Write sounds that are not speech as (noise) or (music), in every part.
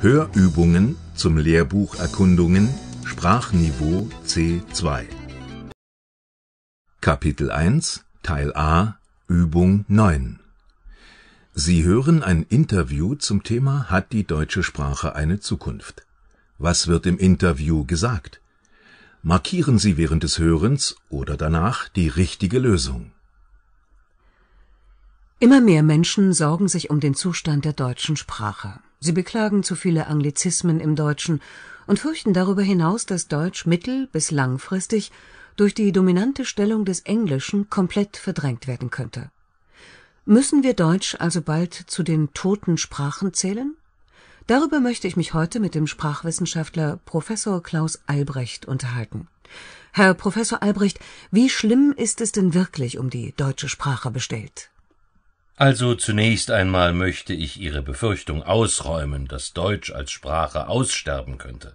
Hörübungen zum Lehrbuch Erkundungen Sprachniveau C2 Kapitel 1 Teil A Übung 9 Sie hören ein Interview zum Thema Hat die deutsche Sprache eine Zukunft? Was wird im Interview gesagt? Markieren Sie während des Hörens oder danach die richtige Lösung. Immer mehr Menschen sorgen sich um den Zustand der deutschen Sprache. Sie beklagen zu viele Anglizismen im Deutschen und fürchten darüber hinaus, dass Deutsch mittel- bis langfristig durch die dominante Stellung des Englischen komplett verdrängt werden könnte. Müssen wir Deutsch also bald zu den toten Sprachen zählen? Darüber möchte ich mich heute mit dem Sprachwissenschaftler Professor Klaus Albrecht unterhalten. Herr Professor Albrecht, wie schlimm ist es denn wirklich um die deutsche Sprache bestellt? Also zunächst einmal möchte ich Ihre Befürchtung ausräumen, dass Deutsch als Sprache aussterben könnte.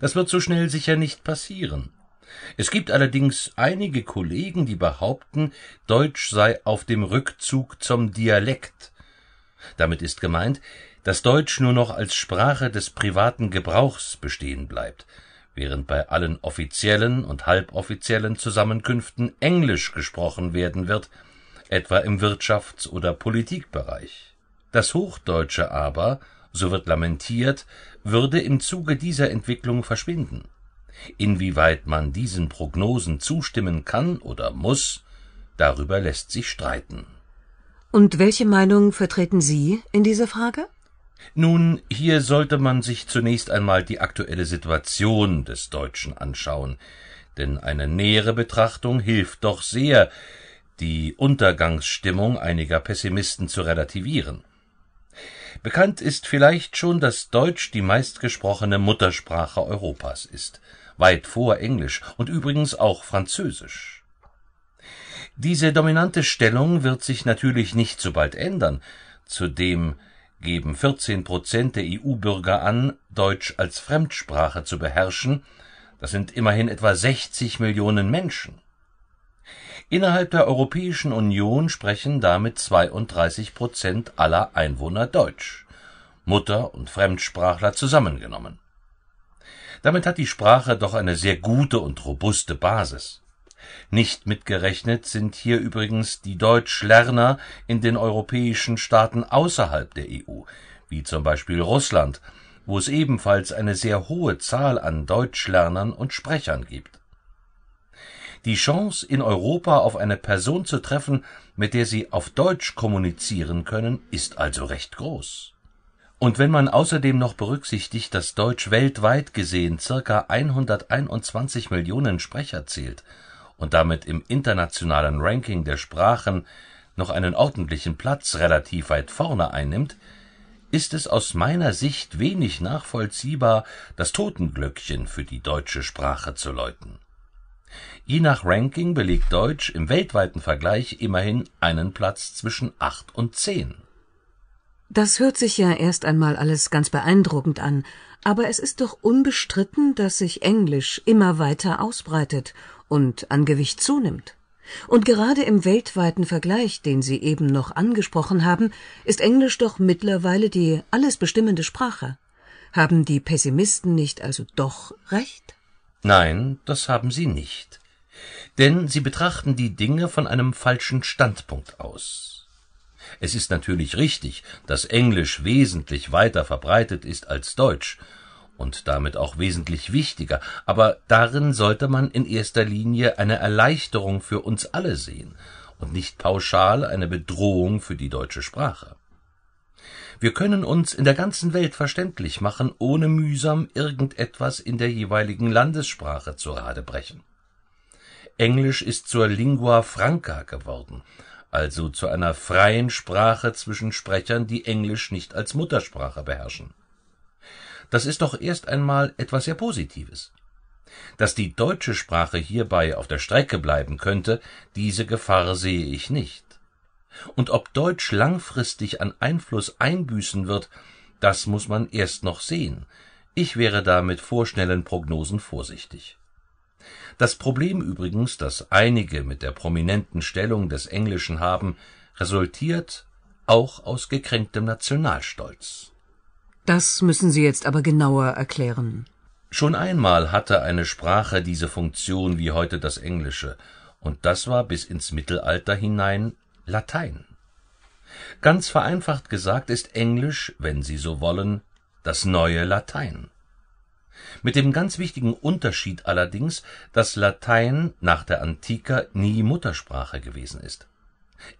Das wird so schnell sicher nicht passieren. Es gibt allerdings einige Kollegen, die behaupten, Deutsch sei auf dem Rückzug zum Dialekt. Damit ist gemeint, dass Deutsch nur noch als Sprache des privaten Gebrauchs bestehen bleibt, während bei allen offiziellen und halboffiziellen Zusammenkünften Englisch gesprochen werden wird, etwa im Wirtschafts- oder Politikbereich. Das Hochdeutsche aber, so wird lamentiert, würde im Zuge dieser Entwicklung verschwinden. Inwieweit man diesen Prognosen zustimmen kann oder muss, darüber lässt sich streiten. Und welche Meinung vertreten Sie in dieser Frage? Nun, hier sollte man sich zunächst einmal die aktuelle Situation des Deutschen anschauen, denn eine nähere Betrachtung hilft doch sehr, die Untergangsstimmung einiger Pessimisten zu relativieren. Bekannt ist vielleicht schon, dass Deutsch die meistgesprochene Muttersprache Europas ist, weit vor Englisch und übrigens auch Französisch. Diese dominante Stellung wird sich natürlich nicht so bald ändern. Zudem geben 14 Prozent der EU-Bürger an, Deutsch als Fremdsprache zu beherrschen. Das sind immerhin etwa 60 Millionen Menschen. Innerhalb der Europäischen Union sprechen damit 32 Prozent aller Einwohner Deutsch, Mutter und Fremdsprachler zusammengenommen. Damit hat die Sprache doch eine sehr gute und robuste Basis. Nicht mitgerechnet sind hier übrigens die Deutschlerner in den europäischen Staaten außerhalb der EU, wie zum Beispiel Russland, wo es ebenfalls eine sehr hohe Zahl an Deutschlernern und Sprechern gibt die Chance, in Europa auf eine Person zu treffen, mit der Sie auf Deutsch kommunizieren können, ist also recht groß. Und wenn man außerdem noch berücksichtigt, dass Deutsch weltweit gesehen circa 121 Millionen Sprecher zählt und damit im internationalen Ranking der Sprachen noch einen ordentlichen Platz relativ weit vorne einnimmt, ist es aus meiner Sicht wenig nachvollziehbar, das Totenglöckchen für die deutsche Sprache zu läuten Je nach Ranking belegt Deutsch im weltweiten Vergleich immerhin einen Platz zwischen acht und zehn. Das hört sich ja erst einmal alles ganz beeindruckend an, aber es ist doch unbestritten, dass sich Englisch immer weiter ausbreitet und an Gewicht zunimmt. Und gerade im weltweiten Vergleich, den Sie eben noch angesprochen haben, ist Englisch doch mittlerweile die alles bestimmende Sprache. Haben die Pessimisten nicht also doch recht? Nein, das haben sie nicht. Denn sie betrachten die Dinge von einem falschen Standpunkt aus. Es ist natürlich richtig, dass Englisch wesentlich weiter verbreitet ist als Deutsch und damit auch wesentlich wichtiger, aber darin sollte man in erster Linie eine Erleichterung für uns alle sehen und nicht pauschal eine Bedrohung für die deutsche Sprache. Wir können uns in der ganzen Welt verständlich machen, ohne mühsam irgendetwas in der jeweiligen Landessprache zu Rade brechen. Englisch ist zur Lingua franca geworden, also zu einer freien Sprache zwischen Sprechern, die Englisch nicht als Muttersprache beherrschen. Das ist doch erst einmal etwas sehr Positives. Dass die deutsche Sprache hierbei auf der Strecke bleiben könnte, diese Gefahr sehe ich nicht. Und ob Deutsch langfristig an Einfluss einbüßen wird, das muss man erst noch sehen. Ich wäre da mit vorschnellen Prognosen vorsichtig. Das Problem übrigens, das einige mit der prominenten Stellung des Englischen haben, resultiert auch aus gekränktem Nationalstolz. Das müssen Sie jetzt aber genauer erklären. Schon einmal hatte eine Sprache diese Funktion wie heute das Englische, und das war bis ins Mittelalter hinein Latein. Ganz vereinfacht gesagt ist Englisch, wenn Sie so wollen, das neue Latein. Mit dem ganz wichtigen Unterschied allerdings, dass Latein nach der Antike nie Muttersprache gewesen ist.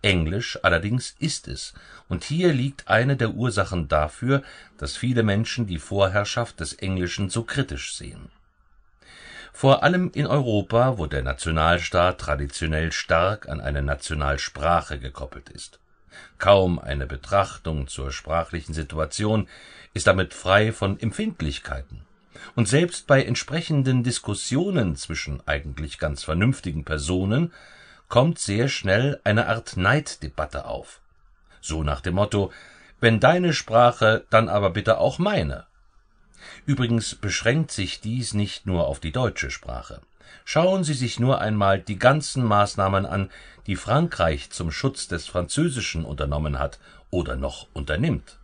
Englisch allerdings ist es, und hier liegt eine der Ursachen dafür, dass viele Menschen die Vorherrschaft des Englischen so kritisch sehen. Vor allem in Europa, wo der Nationalstaat traditionell stark an eine Nationalsprache gekoppelt ist. Kaum eine Betrachtung zur sprachlichen Situation ist damit frei von Empfindlichkeiten. Und selbst bei entsprechenden Diskussionen zwischen eigentlich ganz vernünftigen Personen kommt sehr schnell eine Art Neiddebatte auf. So nach dem Motto, wenn deine Sprache, dann aber bitte auch meine. Übrigens beschränkt sich dies nicht nur auf die deutsche Sprache. Schauen Sie sich nur einmal die ganzen Maßnahmen an, die Frankreich zum Schutz des Französischen unternommen hat oder noch unternimmt.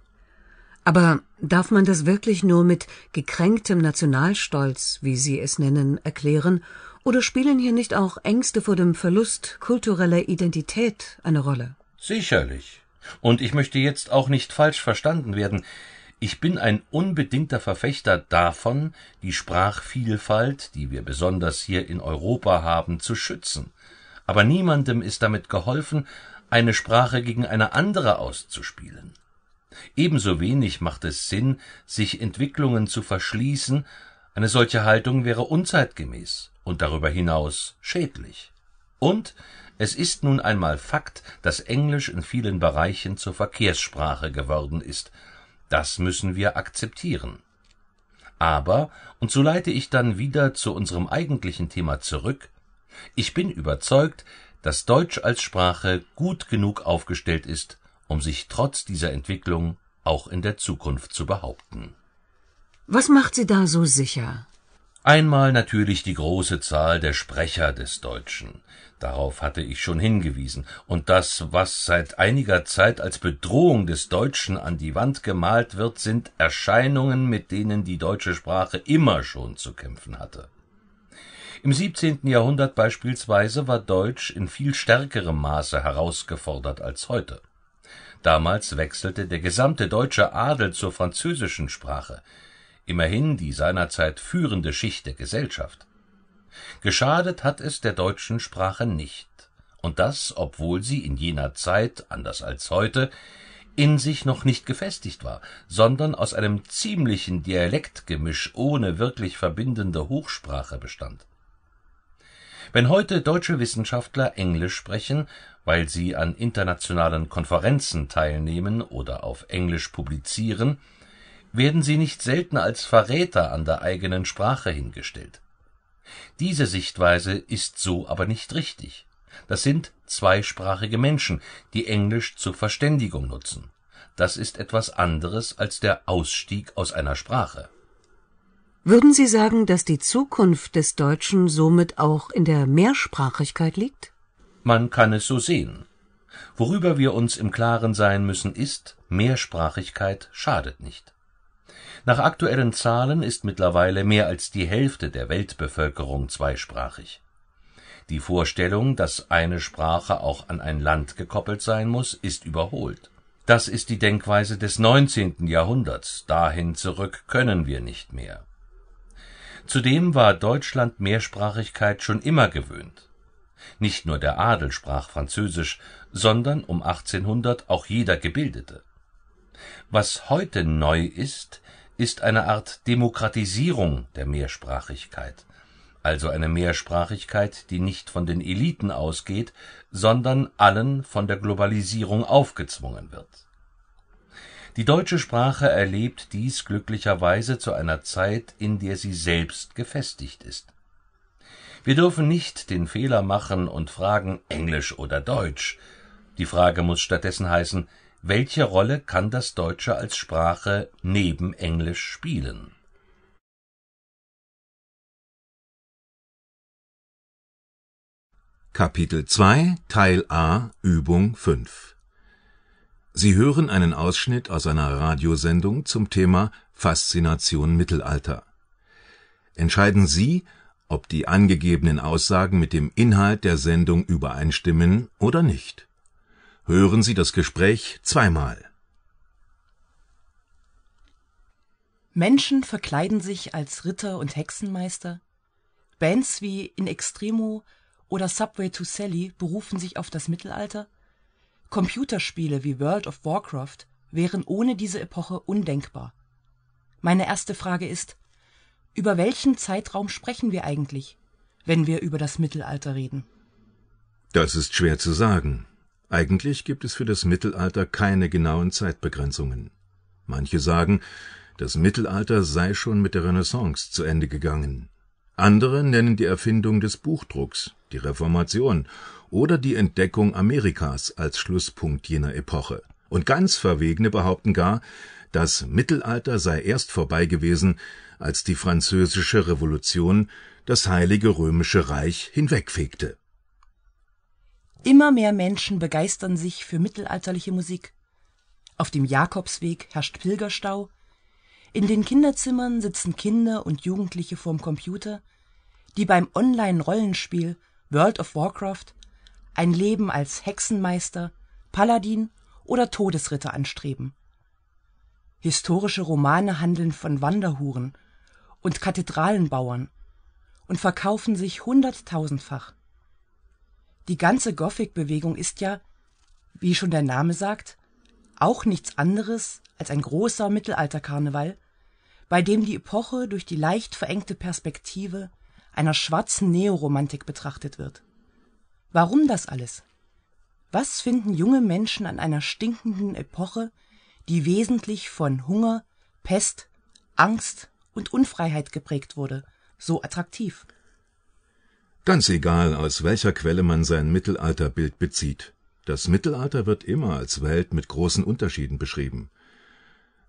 Aber darf man das wirklich nur mit gekränktem Nationalstolz, wie Sie es nennen, erklären, oder spielen hier nicht auch Ängste vor dem Verlust kultureller Identität eine Rolle? Sicherlich. Und ich möchte jetzt auch nicht falsch verstanden werden. Ich bin ein unbedingter Verfechter davon, die Sprachvielfalt, die wir besonders hier in Europa haben, zu schützen. Aber niemandem ist damit geholfen, eine Sprache gegen eine andere auszuspielen. Ebenso wenig macht es Sinn, sich Entwicklungen zu verschließen, eine solche Haltung wäre unzeitgemäß und darüber hinaus schädlich. Und es ist nun einmal Fakt, dass Englisch in vielen Bereichen zur Verkehrssprache geworden ist, das müssen wir akzeptieren. Aber, und so leite ich dann wieder zu unserem eigentlichen Thema zurück, ich bin überzeugt, dass Deutsch als Sprache gut genug aufgestellt ist, um sich trotz dieser Entwicklung auch in der Zukunft zu behaupten. Was macht sie da so sicher? Einmal natürlich die große Zahl der Sprecher des Deutschen. Darauf hatte ich schon hingewiesen. Und das, was seit einiger Zeit als Bedrohung des Deutschen an die Wand gemalt wird, sind Erscheinungen, mit denen die deutsche Sprache immer schon zu kämpfen hatte. Im 17. Jahrhundert beispielsweise war Deutsch in viel stärkerem Maße herausgefordert als heute. Damals wechselte der gesamte deutsche Adel zur französischen Sprache immerhin die seinerzeit führende Schicht der Gesellschaft. Geschadet hat es der deutschen Sprache nicht, und das, obwohl sie in jener Zeit, anders als heute, in sich noch nicht gefestigt war, sondern aus einem ziemlichen Dialektgemisch ohne wirklich verbindende Hochsprache bestand. Wenn heute deutsche Wissenschaftler Englisch sprechen, weil sie an internationalen Konferenzen teilnehmen oder auf Englisch publizieren, werden sie nicht selten als Verräter an der eigenen Sprache hingestellt. Diese Sichtweise ist so aber nicht richtig. Das sind zweisprachige Menschen, die Englisch zur Verständigung nutzen. Das ist etwas anderes als der Ausstieg aus einer Sprache. Würden Sie sagen, dass die Zukunft des Deutschen somit auch in der Mehrsprachigkeit liegt? Man kann es so sehen. Worüber wir uns im Klaren sein müssen, ist, Mehrsprachigkeit schadet nicht. Nach aktuellen Zahlen ist mittlerweile mehr als die Hälfte der Weltbevölkerung zweisprachig. Die Vorstellung, dass eine Sprache auch an ein Land gekoppelt sein muss, ist überholt. Das ist die Denkweise des 19. Jahrhunderts, dahin zurück können wir nicht mehr. Zudem war Deutschland Mehrsprachigkeit schon immer gewöhnt. Nicht nur der Adel sprach Französisch, sondern um 1800 auch jeder Gebildete. Was heute neu ist, ist eine Art Demokratisierung der Mehrsprachigkeit, also eine Mehrsprachigkeit, die nicht von den Eliten ausgeht, sondern allen von der Globalisierung aufgezwungen wird. Die deutsche Sprache erlebt dies glücklicherweise zu einer Zeit, in der sie selbst gefestigt ist. Wir dürfen nicht den Fehler machen und fragen Englisch oder Deutsch. Die Frage muss stattdessen heißen welche Rolle kann das Deutsche als Sprache neben Englisch spielen? Kapitel 2 Teil A Übung 5 Sie hören einen Ausschnitt aus einer Radiosendung zum Thema Faszination Mittelalter. Entscheiden Sie, ob die angegebenen Aussagen mit dem Inhalt der Sendung übereinstimmen oder nicht Hören Sie das Gespräch zweimal. Menschen verkleiden sich als Ritter und Hexenmeister. Bands wie In Extremo oder Subway to Sally berufen sich auf das Mittelalter. Computerspiele wie World of Warcraft wären ohne diese Epoche undenkbar. Meine erste Frage ist, über welchen Zeitraum sprechen wir eigentlich, wenn wir über das Mittelalter reden? Das ist schwer zu sagen. Eigentlich gibt es für das Mittelalter keine genauen Zeitbegrenzungen. Manche sagen, das Mittelalter sei schon mit der Renaissance zu Ende gegangen. Andere nennen die Erfindung des Buchdrucks, die Reformation oder die Entdeckung Amerikas als Schlusspunkt jener Epoche. Und ganz Verwegene behaupten gar, das Mittelalter sei erst vorbei gewesen, als die französische Revolution das Heilige Römische Reich hinwegfegte Immer mehr Menschen begeistern sich für mittelalterliche Musik. Auf dem Jakobsweg herrscht Pilgerstau, in den Kinderzimmern sitzen Kinder und Jugendliche vorm Computer, die beim Online-Rollenspiel World of Warcraft ein Leben als Hexenmeister, Paladin oder Todesritter anstreben. Historische Romane handeln von Wanderhuren und Kathedralenbauern und verkaufen sich hunderttausendfach die ganze Gothic-Bewegung ist ja, wie schon der Name sagt, auch nichts anderes als ein großer Mittelalterkarneval, bei dem die Epoche durch die leicht verengte Perspektive einer schwarzen Neoromantik betrachtet wird. Warum das alles? Was finden junge Menschen an einer stinkenden Epoche, die wesentlich von Hunger, Pest, Angst und Unfreiheit geprägt wurde, so attraktiv Ganz egal, aus welcher Quelle man sein Mittelalterbild bezieht. Das Mittelalter wird immer als Welt mit großen Unterschieden beschrieben.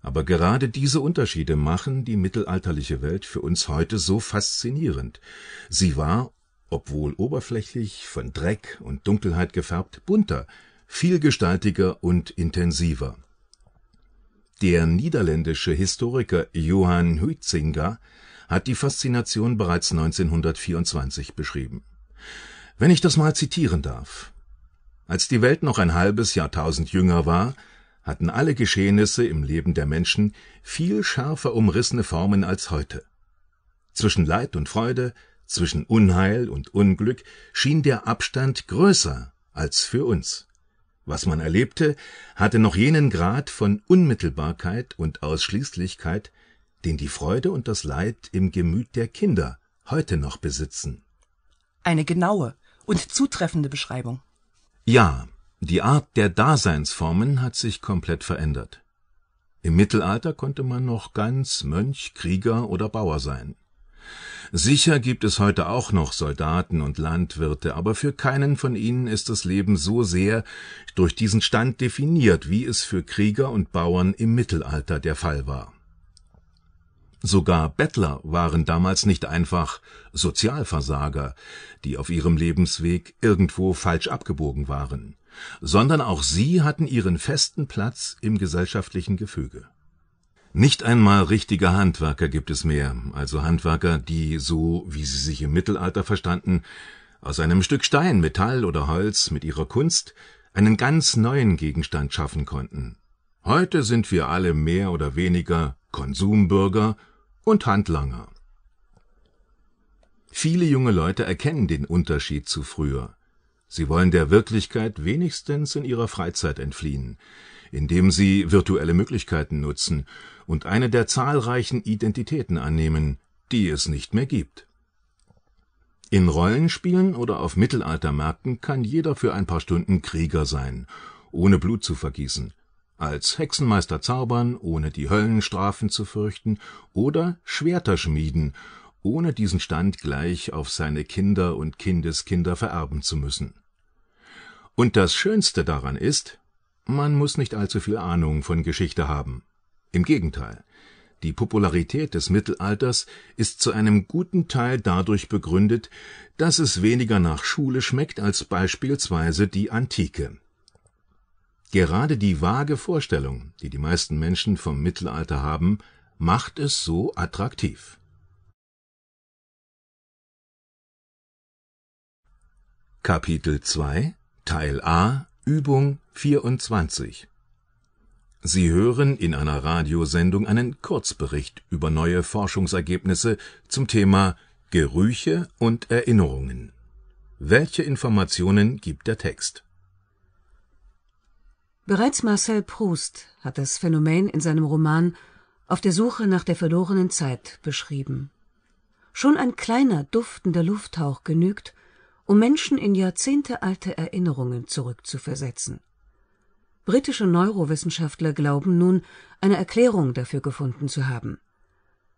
Aber gerade diese Unterschiede machen die mittelalterliche Welt für uns heute so faszinierend. Sie war, obwohl oberflächlich, von Dreck und Dunkelheit gefärbt, bunter, vielgestaltiger und intensiver. Der niederländische Historiker Johann Huizinga hat die Faszination bereits 1924 beschrieben. Wenn ich das mal zitieren darf. Als die Welt noch ein halbes Jahrtausend jünger war, hatten alle Geschehnisse im Leben der Menschen viel schärfer umrissene Formen als heute. Zwischen Leid und Freude, zwischen Unheil und Unglück schien der Abstand größer als für uns. Was man erlebte, hatte noch jenen Grad von Unmittelbarkeit und Ausschließlichkeit, den die Freude und das Leid im Gemüt der Kinder heute noch besitzen. Eine genaue und zutreffende Beschreibung. Ja, die Art der Daseinsformen hat sich komplett verändert. Im Mittelalter konnte man noch ganz Mönch, Krieger oder Bauer sein. Sicher gibt es heute auch noch Soldaten und Landwirte, aber für keinen von ihnen ist das Leben so sehr durch diesen Stand definiert, wie es für Krieger und Bauern im Mittelalter der Fall war. Sogar Bettler waren damals nicht einfach Sozialversager, die auf ihrem Lebensweg irgendwo falsch abgebogen waren, sondern auch sie hatten ihren festen Platz im gesellschaftlichen Gefüge. Nicht einmal richtige Handwerker gibt es mehr, also Handwerker, die, so wie sie sich im Mittelalter verstanden, aus einem Stück Stein, Metall oder Holz mit ihrer Kunst einen ganz neuen Gegenstand schaffen konnten. Heute sind wir alle mehr oder weniger Konsumbürger und Handlanger. Viele junge Leute erkennen den Unterschied zu früher. Sie wollen der Wirklichkeit wenigstens in ihrer Freizeit entfliehen, indem sie virtuelle Möglichkeiten nutzen und eine der zahlreichen Identitäten annehmen, die es nicht mehr gibt. In Rollenspielen oder auf Mittelaltermärkten kann jeder für ein paar Stunden Krieger sein, ohne Blut zu vergießen, als Hexenmeister zaubern, ohne die Höllenstrafen zu fürchten, oder Schwerter schmieden, ohne diesen Stand gleich auf seine Kinder und Kindeskinder vererben zu müssen. Und das Schönste daran ist, man muss nicht allzu viel Ahnung von Geschichte haben. Im Gegenteil, die Popularität des Mittelalters ist zu einem guten Teil dadurch begründet, dass es weniger nach Schule schmeckt als beispielsweise die Antike. Gerade die vage Vorstellung, die die meisten Menschen vom Mittelalter haben, macht es so attraktiv. Kapitel 2 Teil A Übung 24 Sie hören in einer Radiosendung einen Kurzbericht über neue Forschungsergebnisse zum Thema Gerüche und Erinnerungen. Welche Informationen gibt der Text? Bereits Marcel Proust hat das Phänomen in seinem Roman Auf der Suche nach der verlorenen Zeit beschrieben. Schon ein kleiner, duftender Lufthauch genügt, um Menschen in jahrzehntealte Erinnerungen zurückzuversetzen. Britische Neurowissenschaftler glauben nun, eine Erklärung dafür gefunden zu haben.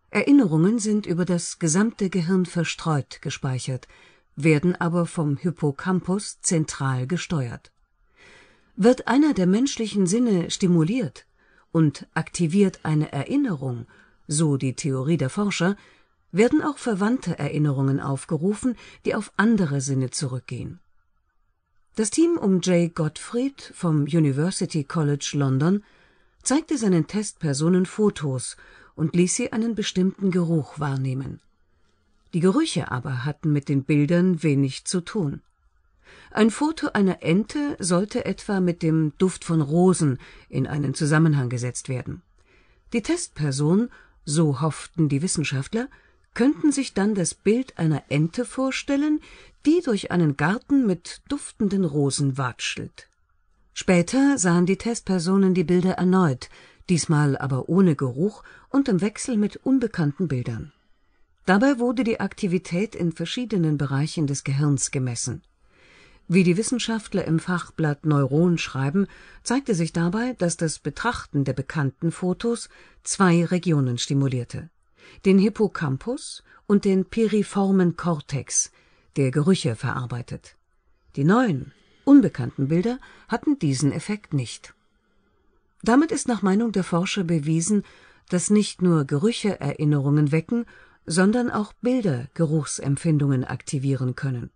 Erinnerungen sind über das gesamte Gehirn verstreut gespeichert, werden aber vom Hippocampus zentral gesteuert wird einer der menschlichen Sinne stimuliert und aktiviert eine Erinnerung, so die Theorie der Forscher, werden auch verwandte Erinnerungen aufgerufen, die auf andere Sinne zurückgehen. Das Team um Jay Gottfried vom University College London zeigte seinen Testpersonen Fotos und ließ sie einen bestimmten Geruch wahrnehmen. Die Gerüche aber hatten mit den Bildern wenig zu tun. Ein Foto einer Ente sollte etwa mit dem Duft von Rosen in einen Zusammenhang gesetzt werden. Die Testperson, so hofften die Wissenschaftler, könnten sich dann das Bild einer Ente vorstellen, die durch einen Garten mit duftenden Rosen watschelt. Später sahen die Testpersonen die Bilder erneut, diesmal aber ohne Geruch und im Wechsel mit unbekannten Bildern. Dabei wurde die Aktivität in verschiedenen Bereichen des Gehirns gemessen. Wie die Wissenschaftler im Fachblatt Neuron schreiben, zeigte sich dabei, dass das Betrachten der bekannten Fotos zwei Regionen stimulierte: den Hippocampus und den piriformen Kortex, der Gerüche verarbeitet. Die neuen, unbekannten Bilder hatten diesen Effekt nicht. Damit ist nach Meinung der Forscher bewiesen, dass nicht nur Gerüche Erinnerungen wecken, sondern auch Bilder Geruchsempfindungen aktivieren können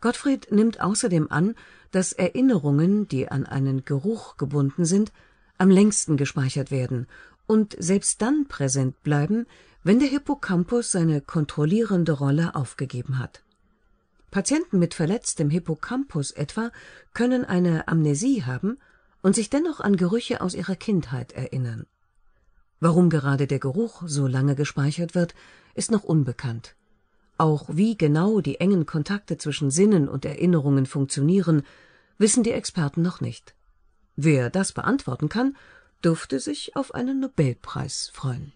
Gottfried nimmt außerdem an, dass Erinnerungen, die an einen Geruch gebunden sind, am längsten gespeichert werden und selbst dann präsent bleiben, wenn der Hippocampus seine kontrollierende Rolle aufgegeben hat. Patienten mit verletztem Hippocampus etwa können eine Amnesie haben und sich dennoch an Gerüche aus ihrer Kindheit erinnern. Warum gerade der Geruch so lange gespeichert wird, ist noch unbekannt auch wie genau die engen Kontakte zwischen Sinnen und Erinnerungen funktionieren, wissen die Experten noch nicht. Wer das beantworten kann, dürfte sich auf einen Nobelpreis freuen.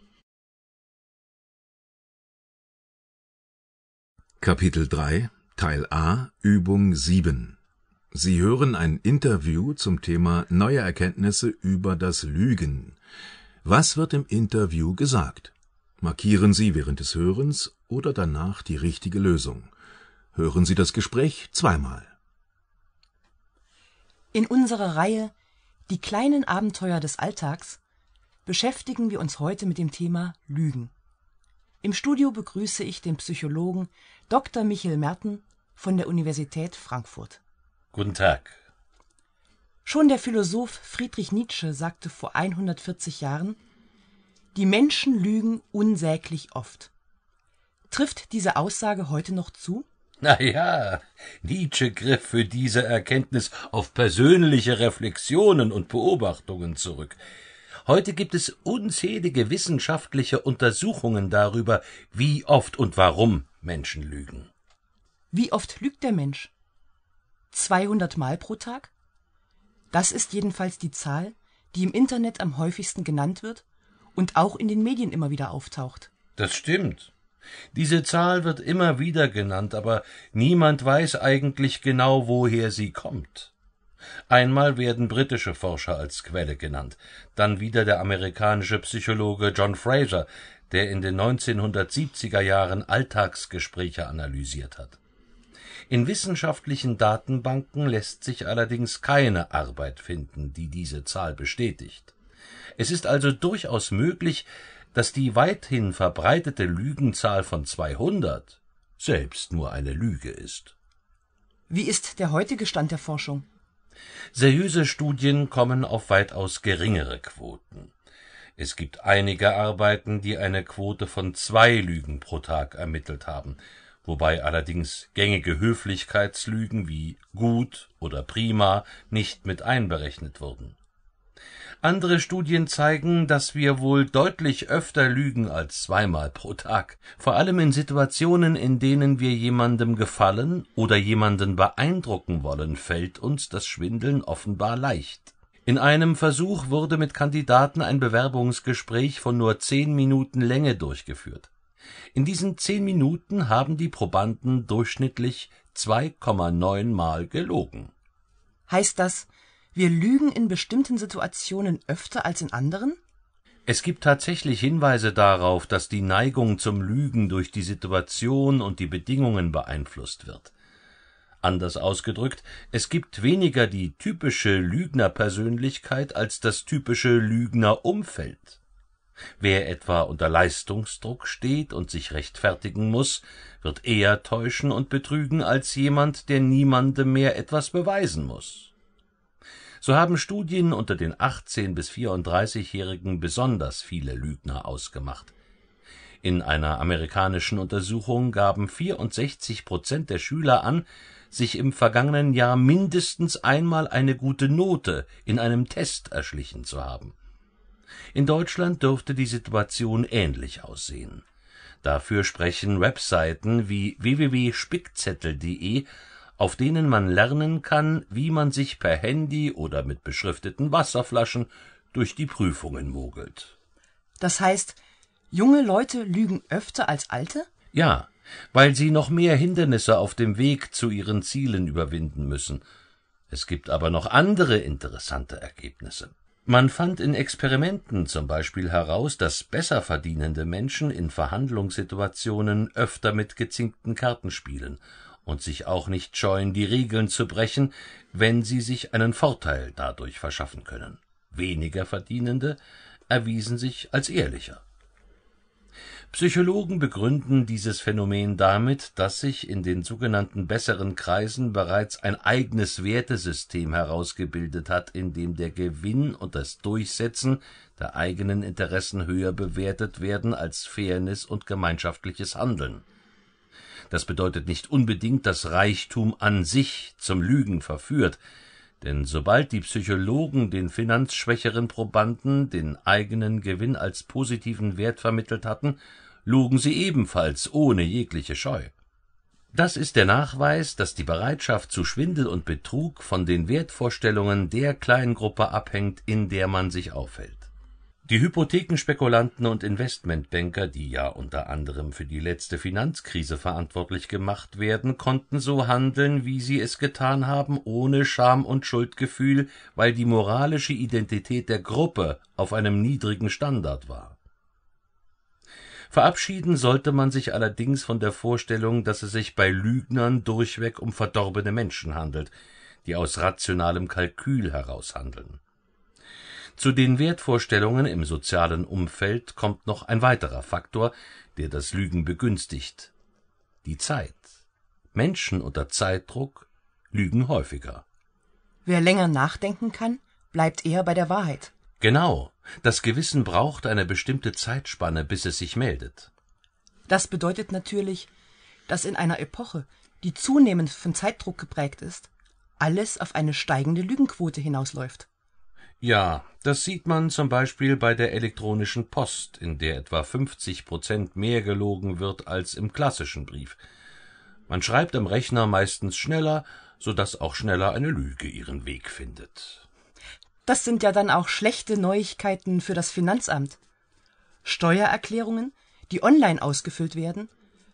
Kapitel 3, Teil A, Übung 7. Sie hören ein Interview zum Thema Neue Erkenntnisse über das Lügen. Was wird im Interview gesagt? Markieren Sie während des Hörens oder danach die richtige Lösung. Hören Sie das Gespräch zweimal. In unserer Reihe Die kleinen Abenteuer des Alltags beschäftigen wir uns heute mit dem Thema Lügen. Im Studio begrüße ich den Psychologen Dr. Michael Merten von der Universität Frankfurt. Guten Tag. Schon der Philosoph Friedrich Nietzsche sagte vor 140 Jahren, die Menschen lügen unsäglich oft. Trifft diese Aussage heute noch zu? Na ja, Nietzsche griff für diese Erkenntnis auf persönliche Reflexionen und Beobachtungen zurück. Heute gibt es unzählige wissenschaftliche Untersuchungen darüber, wie oft und warum Menschen lügen. Wie oft lügt der Mensch? 200 Mal pro Tag? Das ist jedenfalls die Zahl, die im Internet am häufigsten genannt wird und auch in den Medien immer wieder auftaucht. Das stimmt. Diese Zahl wird immer wieder genannt, aber niemand weiß eigentlich genau, woher sie kommt. Einmal werden britische Forscher als Quelle genannt, dann wieder der amerikanische Psychologe John Fraser, der in den 1970er Jahren Alltagsgespräche analysiert hat. In wissenschaftlichen Datenbanken lässt sich allerdings keine Arbeit finden, die diese Zahl bestätigt. Es ist also durchaus möglich, dass die weithin verbreitete Lügenzahl von 200 selbst nur eine Lüge ist. Wie ist der heutige Stand der Forschung? Seriöse Studien kommen auf weitaus geringere Quoten. Es gibt einige Arbeiten, die eine Quote von zwei Lügen pro Tag ermittelt haben, wobei allerdings gängige Höflichkeitslügen wie gut oder prima nicht mit einberechnet wurden. Andere Studien zeigen, dass wir wohl deutlich öfter lügen als zweimal pro Tag, vor allem in Situationen, in denen wir jemandem gefallen oder jemanden beeindrucken wollen, fällt uns das Schwindeln offenbar leicht. In einem Versuch wurde mit Kandidaten ein Bewerbungsgespräch von nur zehn Minuten Länge durchgeführt. In diesen zehn Minuten haben die Probanden durchschnittlich 2,9 Mal gelogen. Heißt das, wir lügen in bestimmten Situationen öfter als in anderen? Es gibt tatsächlich Hinweise darauf, dass die Neigung zum Lügen durch die Situation und die Bedingungen beeinflusst wird. Anders ausgedrückt, es gibt weniger die typische Lügnerpersönlichkeit als das typische Lügnerumfeld. Wer etwa unter Leistungsdruck steht und sich rechtfertigen muss, wird eher täuschen und betrügen als jemand, der niemandem mehr etwas beweisen muss. So haben Studien unter den 18- bis 34-Jährigen besonders viele Lügner ausgemacht. In einer amerikanischen Untersuchung gaben 64 Prozent der Schüler an, sich im vergangenen Jahr mindestens einmal eine gute Note in einem Test erschlichen zu haben. In Deutschland dürfte die Situation ähnlich aussehen. Dafür sprechen Webseiten wie www.spickzettel.de auf denen man lernen kann, wie man sich per Handy oder mit beschrifteten Wasserflaschen durch die Prüfungen mogelt. Das heißt, junge Leute lügen öfter als alte? Ja, weil sie noch mehr Hindernisse auf dem Weg zu ihren Zielen überwinden müssen. Es gibt aber noch andere interessante Ergebnisse. Man fand in Experimenten zum Beispiel heraus, dass besser verdienende Menschen in Verhandlungssituationen öfter mit gezinkten Karten spielen und sich auch nicht scheuen, die Regeln zu brechen, wenn sie sich einen Vorteil dadurch verschaffen können. Weniger Verdienende erwiesen sich als ehrlicher. Psychologen begründen dieses Phänomen damit, dass sich in den sogenannten besseren Kreisen bereits ein eigenes Wertesystem herausgebildet hat, in dem der Gewinn und das Durchsetzen der eigenen Interessen höher bewertet werden als Fairness und gemeinschaftliches Handeln. Das bedeutet nicht unbedingt, dass Reichtum an sich zum Lügen verführt, denn sobald die Psychologen den finanzschwächeren Probanden den eigenen Gewinn als positiven Wert vermittelt hatten, lugen sie ebenfalls ohne jegliche Scheu. Das ist der Nachweis, dass die Bereitschaft zu Schwindel und Betrug von den Wertvorstellungen der Kleingruppe abhängt, in der man sich aufhält. Die Hypothekenspekulanten und Investmentbanker, die ja unter anderem für die letzte Finanzkrise verantwortlich gemacht werden, konnten so handeln, wie sie es getan haben, ohne Scham und Schuldgefühl, weil die moralische Identität der Gruppe auf einem niedrigen Standard war. Verabschieden sollte man sich allerdings von der Vorstellung, dass es sich bei Lügnern durchweg um verdorbene Menschen handelt, die aus rationalem Kalkül heraus handeln. Zu den Wertvorstellungen im sozialen Umfeld kommt noch ein weiterer Faktor, der das Lügen begünstigt die Zeit. Menschen unter Zeitdruck lügen häufiger. Wer länger nachdenken kann, bleibt eher bei der Wahrheit. Genau. Das Gewissen braucht eine bestimmte Zeitspanne, bis es sich meldet. Das bedeutet natürlich, dass in einer Epoche, die zunehmend von Zeitdruck geprägt ist, alles auf eine steigende Lügenquote hinausläuft. Ja, das sieht man zum Beispiel bei der elektronischen Post, in der etwa 50 Prozent mehr gelogen wird als im klassischen Brief. Man schreibt am Rechner meistens schneller, sodass auch schneller eine Lüge ihren Weg findet. Das sind ja dann auch schlechte Neuigkeiten für das Finanzamt. Steuererklärungen, die online ausgefüllt werden,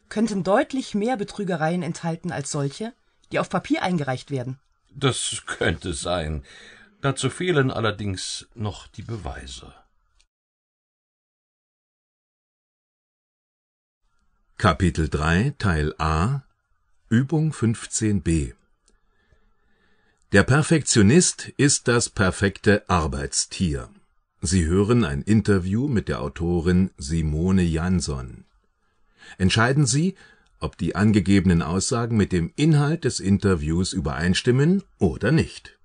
könnten deutlich mehr Betrügereien enthalten als solche, die auf Papier eingereicht werden. Das könnte sein. Dazu fehlen allerdings noch die Beweise. Kapitel 3 Teil A Übung 15b Der Perfektionist ist das perfekte Arbeitstier. Sie hören ein Interview mit der Autorin Simone Jansson. Entscheiden Sie, ob die angegebenen Aussagen mit dem Inhalt des Interviews übereinstimmen oder nicht.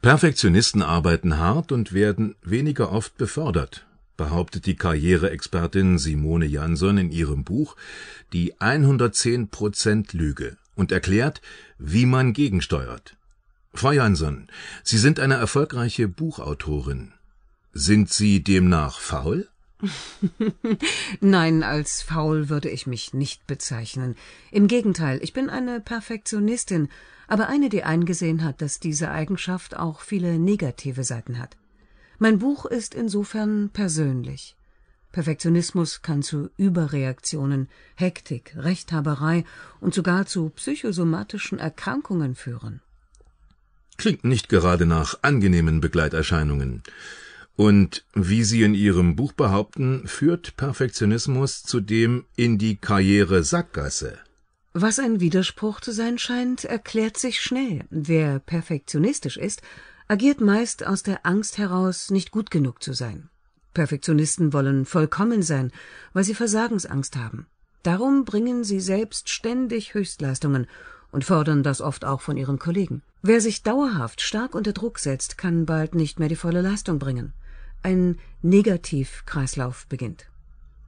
Perfektionisten arbeiten hart und werden weniger oft befördert, behauptet die Karriereexpertin Simone Jansson in ihrem Buch Die 110% Lüge und erklärt, wie man gegensteuert. Frau Jansson, Sie sind eine erfolgreiche Buchautorin. Sind Sie demnach faul? (laughs) Nein, als faul würde ich mich nicht bezeichnen. Im Gegenteil, ich bin eine Perfektionistin, aber eine, die eingesehen hat, dass diese Eigenschaft auch viele negative Seiten hat. Mein Buch ist insofern persönlich. Perfektionismus kann zu Überreaktionen, Hektik, Rechthaberei und sogar zu psychosomatischen Erkrankungen führen. Klingt nicht gerade nach angenehmen Begleiterscheinungen. Und wie Sie in Ihrem Buch behaupten, führt Perfektionismus zudem in die Karriere-Sackgasse. Was ein Widerspruch zu sein scheint, erklärt sich schnell. Wer perfektionistisch ist, agiert meist aus der Angst heraus, nicht gut genug zu sein. Perfektionisten wollen vollkommen sein, weil sie Versagensangst haben. Darum bringen sie selbst ständig Höchstleistungen und fordern das oft auch von ihren Kollegen. Wer sich dauerhaft stark unter Druck setzt, kann bald nicht mehr die volle Leistung bringen ein Negativkreislauf beginnt.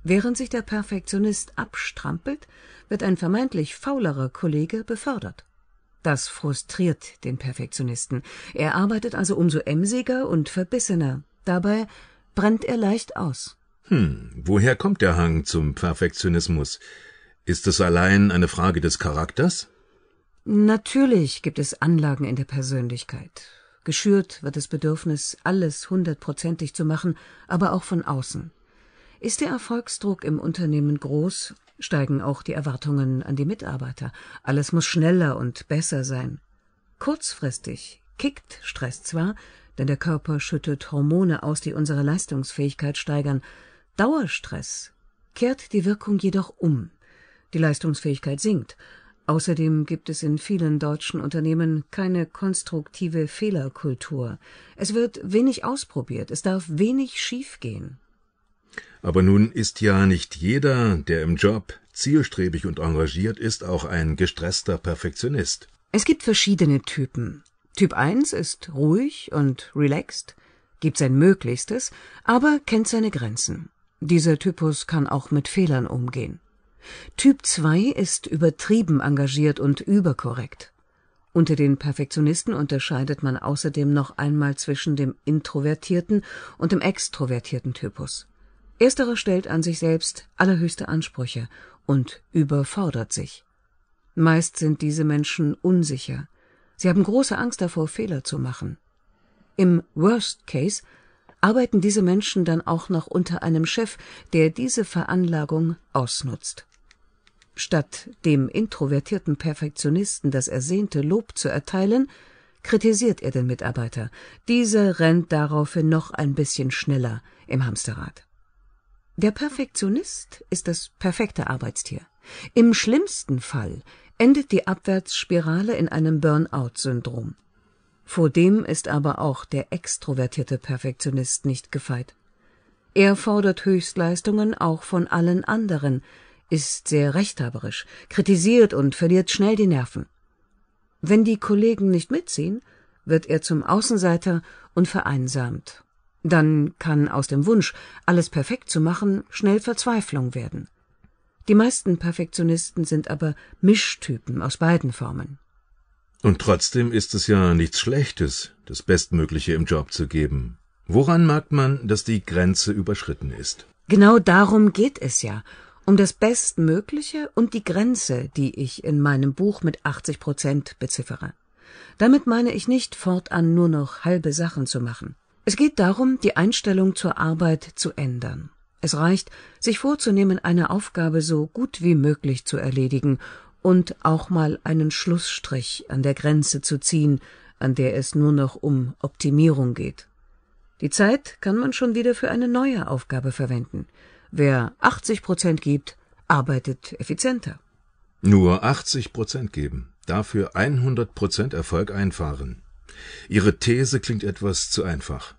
Während sich der Perfektionist abstrampelt, wird ein vermeintlich faulerer Kollege befördert. Das frustriert den Perfektionisten. Er arbeitet also umso emsiger und verbissener. Dabei brennt er leicht aus. Hm, woher kommt der Hang zum Perfektionismus? Ist es allein eine Frage des Charakters? Natürlich gibt es Anlagen in der Persönlichkeit. Geschürt wird das Bedürfnis, alles hundertprozentig zu machen, aber auch von außen. Ist der Erfolgsdruck im Unternehmen groß, steigen auch die Erwartungen an die Mitarbeiter. Alles muss schneller und besser sein. Kurzfristig kickt Stress zwar, denn der Körper schüttet Hormone aus, die unsere Leistungsfähigkeit steigern. Dauerstress kehrt die Wirkung jedoch um. Die Leistungsfähigkeit sinkt, Außerdem gibt es in vielen deutschen Unternehmen keine konstruktive Fehlerkultur. Es wird wenig ausprobiert, es darf wenig schiefgehen. Aber nun ist ja nicht jeder, der im Job zielstrebig und engagiert ist, auch ein gestresster Perfektionist. Es gibt verschiedene Typen. Typ 1 ist ruhig und relaxed, gibt sein Möglichstes, aber kennt seine Grenzen. Dieser Typus kann auch mit Fehlern umgehen. Typ 2 ist übertrieben engagiert und überkorrekt. Unter den Perfektionisten unterscheidet man außerdem noch einmal zwischen dem introvertierten und dem extrovertierten Typus. Ersterer stellt an sich selbst allerhöchste Ansprüche und überfordert sich. Meist sind diese Menschen unsicher. Sie haben große Angst davor, Fehler zu machen. Im Worst Case arbeiten diese Menschen dann auch noch unter einem Chef, der diese Veranlagung ausnutzt. Statt dem introvertierten Perfektionisten das ersehnte Lob zu erteilen, kritisiert er den Mitarbeiter. Dieser rennt daraufhin noch ein bisschen schneller im Hamsterrad. Der Perfektionist ist das perfekte Arbeitstier. Im schlimmsten Fall endet die Abwärtsspirale in einem Burnout-Syndrom. Vor dem ist aber auch der extrovertierte Perfektionist nicht gefeit. Er fordert Höchstleistungen auch von allen anderen, ist sehr rechthaberisch, kritisiert und verliert schnell die Nerven. Wenn die Kollegen nicht mitziehen, wird er zum Außenseiter und vereinsamt. Dann kann aus dem Wunsch, alles perfekt zu machen, schnell Verzweiflung werden. Die meisten Perfektionisten sind aber Mischtypen aus beiden Formen. Und trotzdem ist es ja nichts Schlechtes, das Bestmögliche im Job zu geben. Woran merkt man, dass die Grenze überschritten ist? Genau darum geht es ja, um das Bestmögliche und die Grenze, die ich in meinem Buch mit 80 Prozent beziffere. Damit meine ich nicht, fortan nur noch halbe Sachen zu machen. Es geht darum, die Einstellung zur Arbeit zu ändern. Es reicht, sich vorzunehmen, eine Aufgabe so gut wie möglich zu erledigen und auch mal einen Schlussstrich an der Grenze zu ziehen, an der es nur noch um Optimierung geht. Die Zeit kann man schon wieder für eine neue Aufgabe verwenden – Wer 80 Prozent gibt, arbeitet effizienter. Nur 80 Prozent geben, dafür 100 Prozent Erfolg einfahren. Ihre These klingt etwas zu einfach.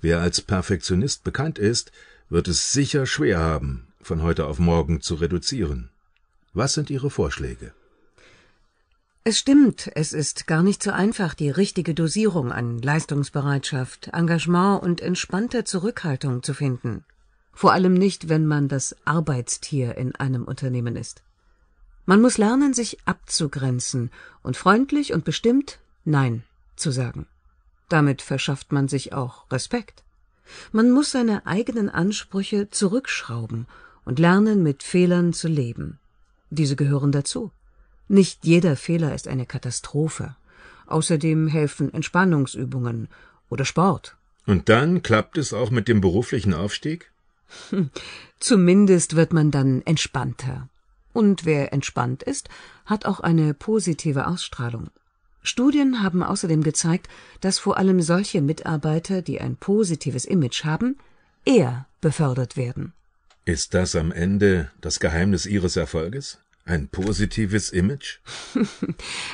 Wer als Perfektionist bekannt ist, wird es sicher schwer haben, von heute auf morgen zu reduzieren. Was sind Ihre Vorschläge? Es stimmt, es ist gar nicht so einfach, die richtige Dosierung an Leistungsbereitschaft, Engagement und entspannter Zurückhaltung zu finden vor allem nicht, wenn man das Arbeitstier in einem Unternehmen ist. Man muss lernen, sich abzugrenzen und freundlich und bestimmt Nein zu sagen. Damit verschafft man sich auch Respekt. Man muss seine eigenen Ansprüche zurückschrauben und lernen, mit Fehlern zu leben. Diese gehören dazu. Nicht jeder Fehler ist eine Katastrophe. Außerdem helfen Entspannungsübungen oder Sport. Und dann klappt es auch mit dem beruflichen Aufstieg? Zumindest wird man dann entspannter. Und wer entspannt ist, hat auch eine positive Ausstrahlung. Studien haben außerdem gezeigt, dass vor allem solche Mitarbeiter, die ein positives Image haben, eher befördert werden. Ist das am Ende das Geheimnis Ihres Erfolges? Ein positives Image? (laughs)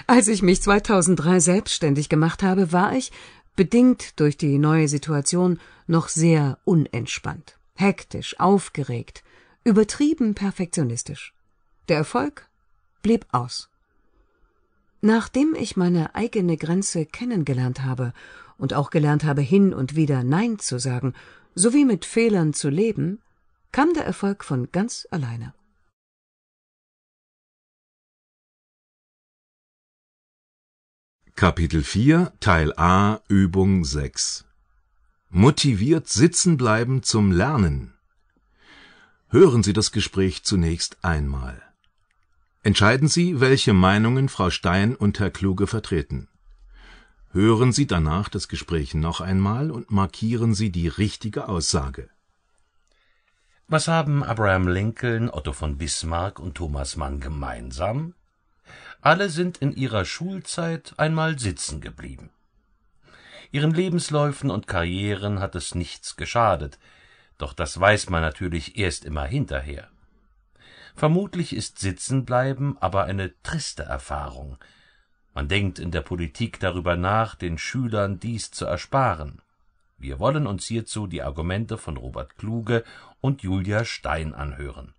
Als ich mich 2003 selbstständig gemacht habe, war ich, bedingt durch die neue Situation, noch sehr unentspannt hektisch, aufgeregt, übertrieben perfektionistisch. Der Erfolg blieb aus. Nachdem ich meine eigene Grenze kennengelernt habe und auch gelernt habe, hin und wieder Nein zu sagen, sowie mit Fehlern zu leben, kam der Erfolg von ganz alleine. Kapitel 4 Teil A Übung 6 Motiviert sitzen bleiben zum Lernen. Hören Sie das Gespräch zunächst einmal. Entscheiden Sie, welche Meinungen Frau Stein und Herr Kluge vertreten. Hören Sie danach das Gespräch noch einmal und markieren Sie die richtige Aussage. Was haben Abraham Lincoln, Otto von Bismarck und Thomas Mann gemeinsam? Alle sind in ihrer Schulzeit einmal sitzen geblieben. Ihren Lebensläufen und Karrieren hat es nichts geschadet, doch das weiß man natürlich erst immer hinterher. Vermutlich ist Sitzenbleiben aber eine triste Erfahrung. Man denkt in der Politik darüber nach, den Schülern dies zu ersparen. Wir wollen uns hierzu die Argumente von Robert Kluge und Julia Stein anhören.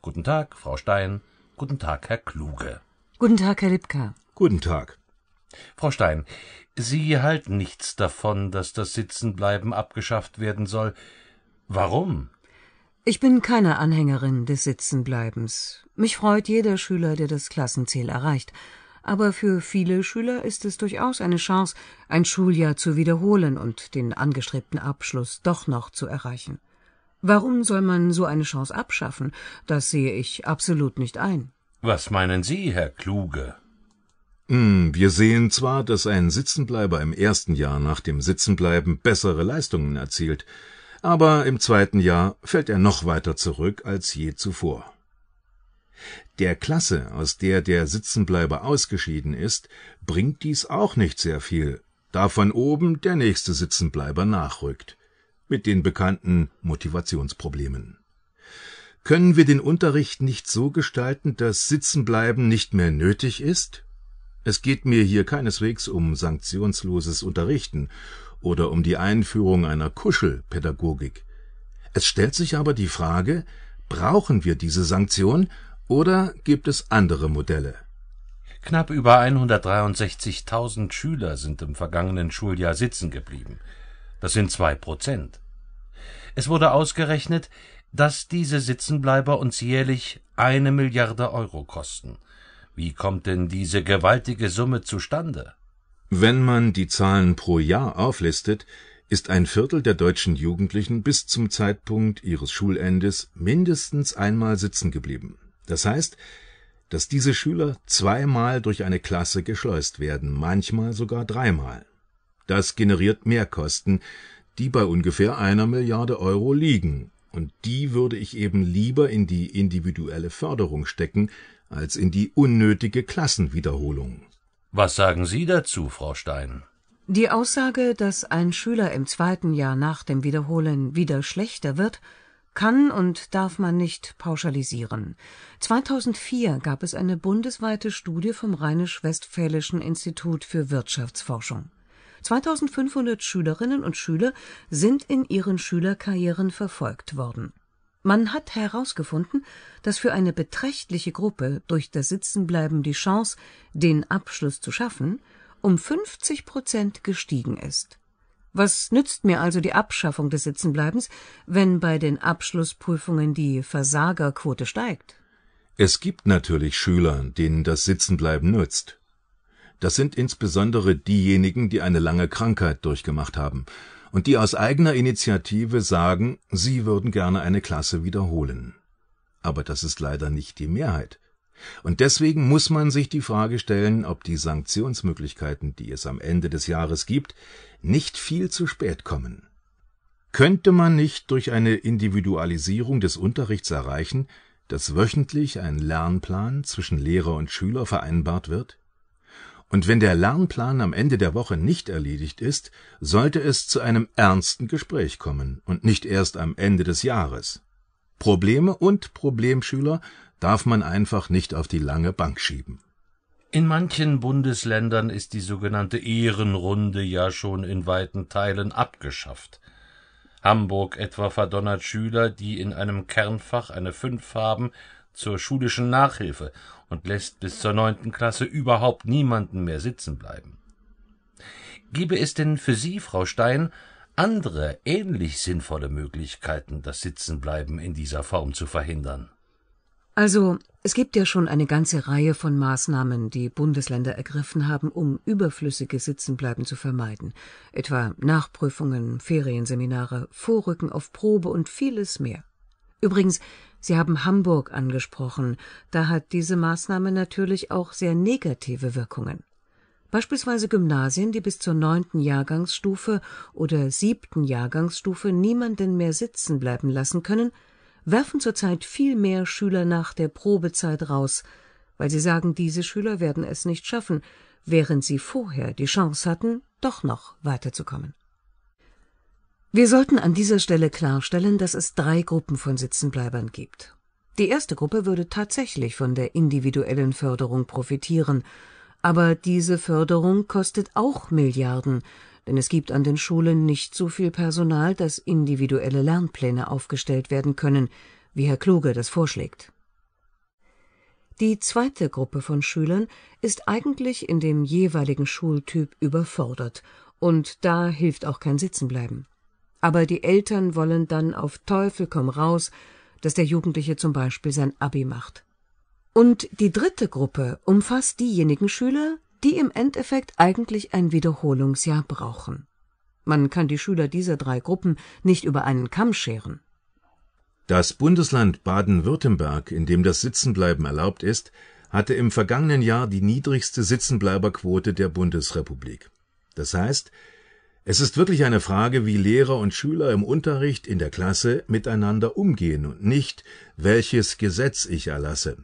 Guten Tag, Frau Stein. Guten Tag, Herr Kluge. Guten Tag, Herr Lipka. Guten Tag. Frau Stein, Sie halten nichts davon, dass das Sitzenbleiben abgeschafft werden soll. Warum? Ich bin keine Anhängerin des Sitzenbleibens. Mich freut jeder Schüler, der das Klassenziel erreicht. Aber für viele Schüler ist es durchaus eine Chance, ein Schuljahr zu wiederholen und den angestrebten Abschluss doch noch zu erreichen. Warum soll man so eine Chance abschaffen? Das sehe ich absolut nicht ein. Was meinen Sie, Herr Kluge? Hm, wir sehen zwar, dass ein Sitzenbleiber im ersten Jahr nach dem Sitzenbleiben bessere Leistungen erzielt, aber im zweiten Jahr fällt er noch weiter zurück als je zuvor. Der Klasse, aus der der Sitzenbleiber ausgeschieden ist, bringt dies auch nicht sehr viel, da von oben der nächste Sitzenbleiber nachrückt, mit den bekannten Motivationsproblemen. Können wir den Unterricht nicht so gestalten, dass Sitzenbleiben nicht mehr nötig ist? Es geht mir hier keineswegs um sanktionsloses Unterrichten oder um die Einführung einer Kuschelpädagogik. Es stellt sich aber die Frage, brauchen wir diese Sanktion oder gibt es andere Modelle? Knapp über 163.000 Schüler sind im vergangenen Schuljahr sitzen geblieben. Das sind zwei Prozent. Es wurde ausgerechnet, dass diese Sitzenbleiber uns jährlich eine Milliarde Euro kosten. Wie kommt denn diese gewaltige Summe zustande? Wenn man die Zahlen pro Jahr auflistet, ist ein Viertel der deutschen Jugendlichen bis zum Zeitpunkt ihres Schulendes mindestens einmal sitzen geblieben. Das heißt, dass diese Schüler zweimal durch eine Klasse geschleust werden, manchmal sogar dreimal. Das generiert Mehrkosten, die bei ungefähr einer Milliarde Euro liegen, und die würde ich eben lieber in die individuelle Förderung stecken, als in die unnötige Klassenwiederholung. Was sagen Sie dazu, Frau Stein? Die Aussage, dass ein Schüler im zweiten Jahr nach dem Wiederholen wieder schlechter wird, kann und darf man nicht pauschalisieren. 2004 gab es eine bundesweite Studie vom Rheinisch-Westfälischen Institut für Wirtschaftsforschung. 2500 Schülerinnen und Schüler sind in ihren Schülerkarrieren verfolgt worden. Man hat herausgefunden, dass für eine beträchtliche Gruppe durch das Sitzenbleiben die Chance, den Abschluss zu schaffen, um 50 Prozent gestiegen ist. Was nützt mir also die Abschaffung des Sitzenbleibens, wenn bei den Abschlussprüfungen die Versagerquote steigt? Es gibt natürlich Schüler, denen das Sitzenbleiben nützt. Das sind insbesondere diejenigen, die eine lange Krankheit durchgemacht haben und die aus eigener Initiative sagen, sie würden gerne eine Klasse wiederholen. Aber das ist leider nicht die Mehrheit. Und deswegen muss man sich die Frage stellen, ob die Sanktionsmöglichkeiten, die es am Ende des Jahres gibt, nicht viel zu spät kommen. Könnte man nicht durch eine Individualisierung des Unterrichts erreichen, dass wöchentlich ein Lernplan zwischen Lehrer und Schüler vereinbart wird? und wenn der Lernplan am Ende der Woche nicht erledigt ist, sollte es zu einem ernsten Gespräch kommen und nicht erst am Ende des Jahres. Probleme und Problemschüler darf man einfach nicht auf die lange Bank schieben. In manchen Bundesländern ist die sogenannte Ehrenrunde ja schon in weiten Teilen abgeschafft. Hamburg etwa verdonnert Schüler, die in einem Kernfach eine Fünf haben, zur schulischen Nachhilfe und lässt bis zur neunten Klasse überhaupt niemanden mehr sitzen bleiben. Gäbe es denn für Sie, Frau Stein, andere ähnlich sinnvolle Möglichkeiten, das Sitzenbleiben in dieser Form zu verhindern? Also, es gibt ja schon eine ganze Reihe von Maßnahmen, die Bundesländer ergriffen haben, um überflüssige Sitzenbleiben zu vermeiden, etwa Nachprüfungen, Ferienseminare, Vorrücken auf Probe und vieles mehr. Übrigens, Sie haben Hamburg angesprochen. Da hat diese Maßnahme natürlich auch sehr negative Wirkungen. Beispielsweise Gymnasien, die bis zur neunten Jahrgangsstufe oder siebten Jahrgangsstufe niemanden mehr sitzen bleiben lassen können, werfen zurzeit viel mehr Schüler nach der Probezeit raus, weil sie sagen, diese Schüler werden es nicht schaffen, während sie vorher die Chance hatten, doch noch weiterzukommen wir sollten an dieser Stelle klarstellen, dass es drei Gruppen von Sitzenbleibern gibt. Die erste Gruppe würde tatsächlich von der individuellen Förderung profitieren, aber diese Förderung kostet auch Milliarden, denn es gibt an den Schulen nicht so viel Personal, dass individuelle Lernpläne aufgestellt werden können, wie Herr Kluge das vorschlägt. Die zweite Gruppe von Schülern ist eigentlich in dem jeweiligen Schultyp überfordert, und da hilft auch kein Sitzenbleiben. Aber die Eltern wollen dann auf Teufel komm raus, dass der Jugendliche zum Beispiel sein Abi macht. Und die dritte Gruppe umfasst diejenigen Schüler, die im Endeffekt eigentlich ein Wiederholungsjahr brauchen. Man kann die Schüler dieser drei Gruppen nicht über einen Kamm scheren. Das Bundesland Baden-Württemberg, in dem das Sitzenbleiben erlaubt ist, hatte im vergangenen Jahr die niedrigste Sitzenbleiberquote der Bundesrepublik. Das heißt, es ist wirklich eine Frage, wie Lehrer und Schüler im Unterricht in der Klasse miteinander umgehen und nicht, welches Gesetz ich erlasse.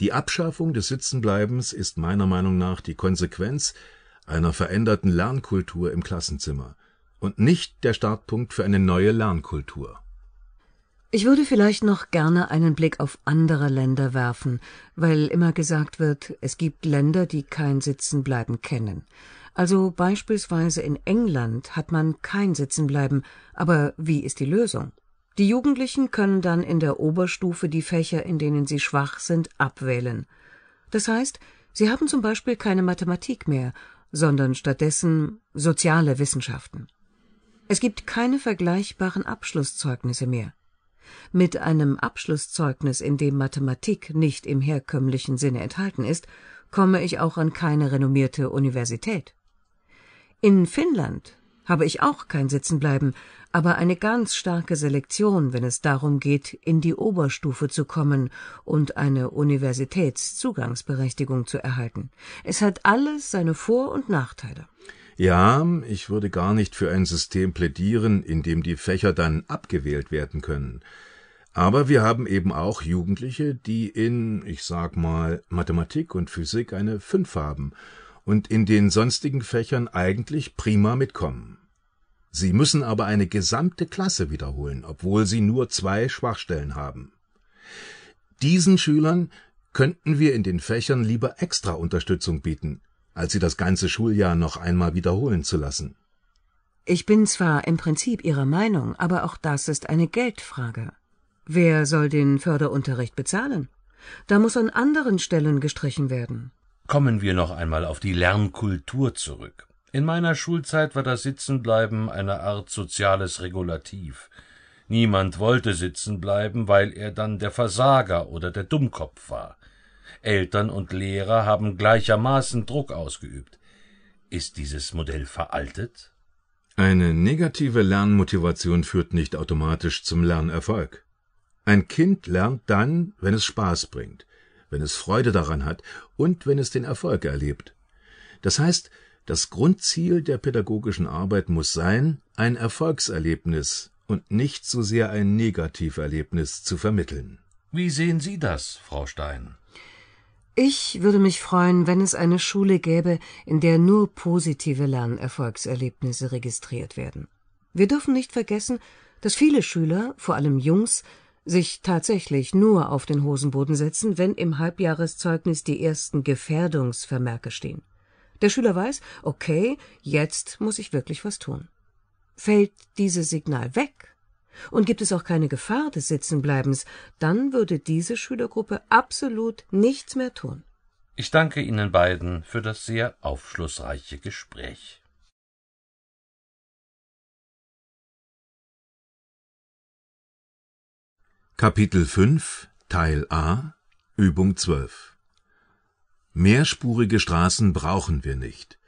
Die Abschaffung des Sitzenbleibens ist meiner Meinung nach die Konsequenz einer veränderten Lernkultur im Klassenzimmer und nicht der Startpunkt für eine neue Lernkultur. Ich würde vielleicht noch gerne einen Blick auf andere Länder werfen, weil immer gesagt wird, es gibt Länder, die kein Sitzenbleiben kennen. Also beispielsweise in England hat man kein Sitzenbleiben, aber wie ist die Lösung? Die Jugendlichen können dann in der Oberstufe die Fächer, in denen sie schwach sind, abwählen. Das heißt, sie haben zum Beispiel keine Mathematik mehr, sondern stattdessen soziale Wissenschaften. Es gibt keine vergleichbaren Abschlusszeugnisse mehr. Mit einem Abschlusszeugnis, in dem Mathematik nicht im herkömmlichen Sinne enthalten ist, komme ich auch an keine renommierte Universität. In Finnland habe ich auch kein Sitzenbleiben, aber eine ganz starke Selektion, wenn es darum geht, in die Oberstufe zu kommen und eine Universitätszugangsberechtigung zu erhalten. Es hat alles seine Vor- und Nachteile. Ja, ich würde gar nicht für ein System plädieren, in dem die Fächer dann abgewählt werden können. Aber wir haben eben auch Jugendliche, die in, ich sag mal, Mathematik und Physik eine Fünf haben und in den sonstigen Fächern eigentlich prima mitkommen. Sie müssen aber eine gesamte Klasse wiederholen, obwohl sie nur zwei Schwachstellen haben. Diesen Schülern könnten wir in den Fächern lieber extra Unterstützung bieten, als sie das ganze Schuljahr noch einmal wiederholen zu lassen. Ich bin zwar im Prinzip Ihrer Meinung, aber auch das ist eine Geldfrage. Wer soll den Förderunterricht bezahlen? Da muss an anderen Stellen gestrichen werden. Kommen wir noch einmal auf die Lernkultur zurück. In meiner Schulzeit war das Sitzenbleiben eine Art soziales Regulativ. Niemand wollte sitzen bleiben, weil er dann der Versager oder der Dummkopf war. Eltern und Lehrer haben gleichermaßen Druck ausgeübt. Ist dieses Modell veraltet? Eine negative Lernmotivation führt nicht automatisch zum Lernerfolg. Ein Kind lernt dann, wenn es Spaß bringt, wenn es Freude daran hat und wenn es den Erfolg erlebt. Das heißt, das Grundziel der pädagogischen Arbeit muss sein, ein Erfolgserlebnis und nicht so sehr ein Negativerlebnis zu vermitteln. Wie sehen Sie das, Frau Stein? Ich würde mich freuen, wenn es eine Schule gäbe, in der nur positive Lernerfolgserlebnisse registriert werden. Wir dürfen nicht vergessen, dass viele Schüler, vor allem Jungs, sich tatsächlich nur auf den Hosenboden setzen, wenn im Halbjahreszeugnis die ersten Gefährdungsvermerke stehen. Der Schüler weiß, okay, jetzt muss ich wirklich was tun. Fällt dieses Signal weg und gibt es auch keine Gefahr des Sitzenbleibens, dann würde diese Schülergruppe absolut nichts mehr tun. Ich danke Ihnen beiden für das sehr aufschlussreiche Gespräch. Kapitel 5 Teil A Übung 12 Mehrspurige Straßen brauchen wir nicht.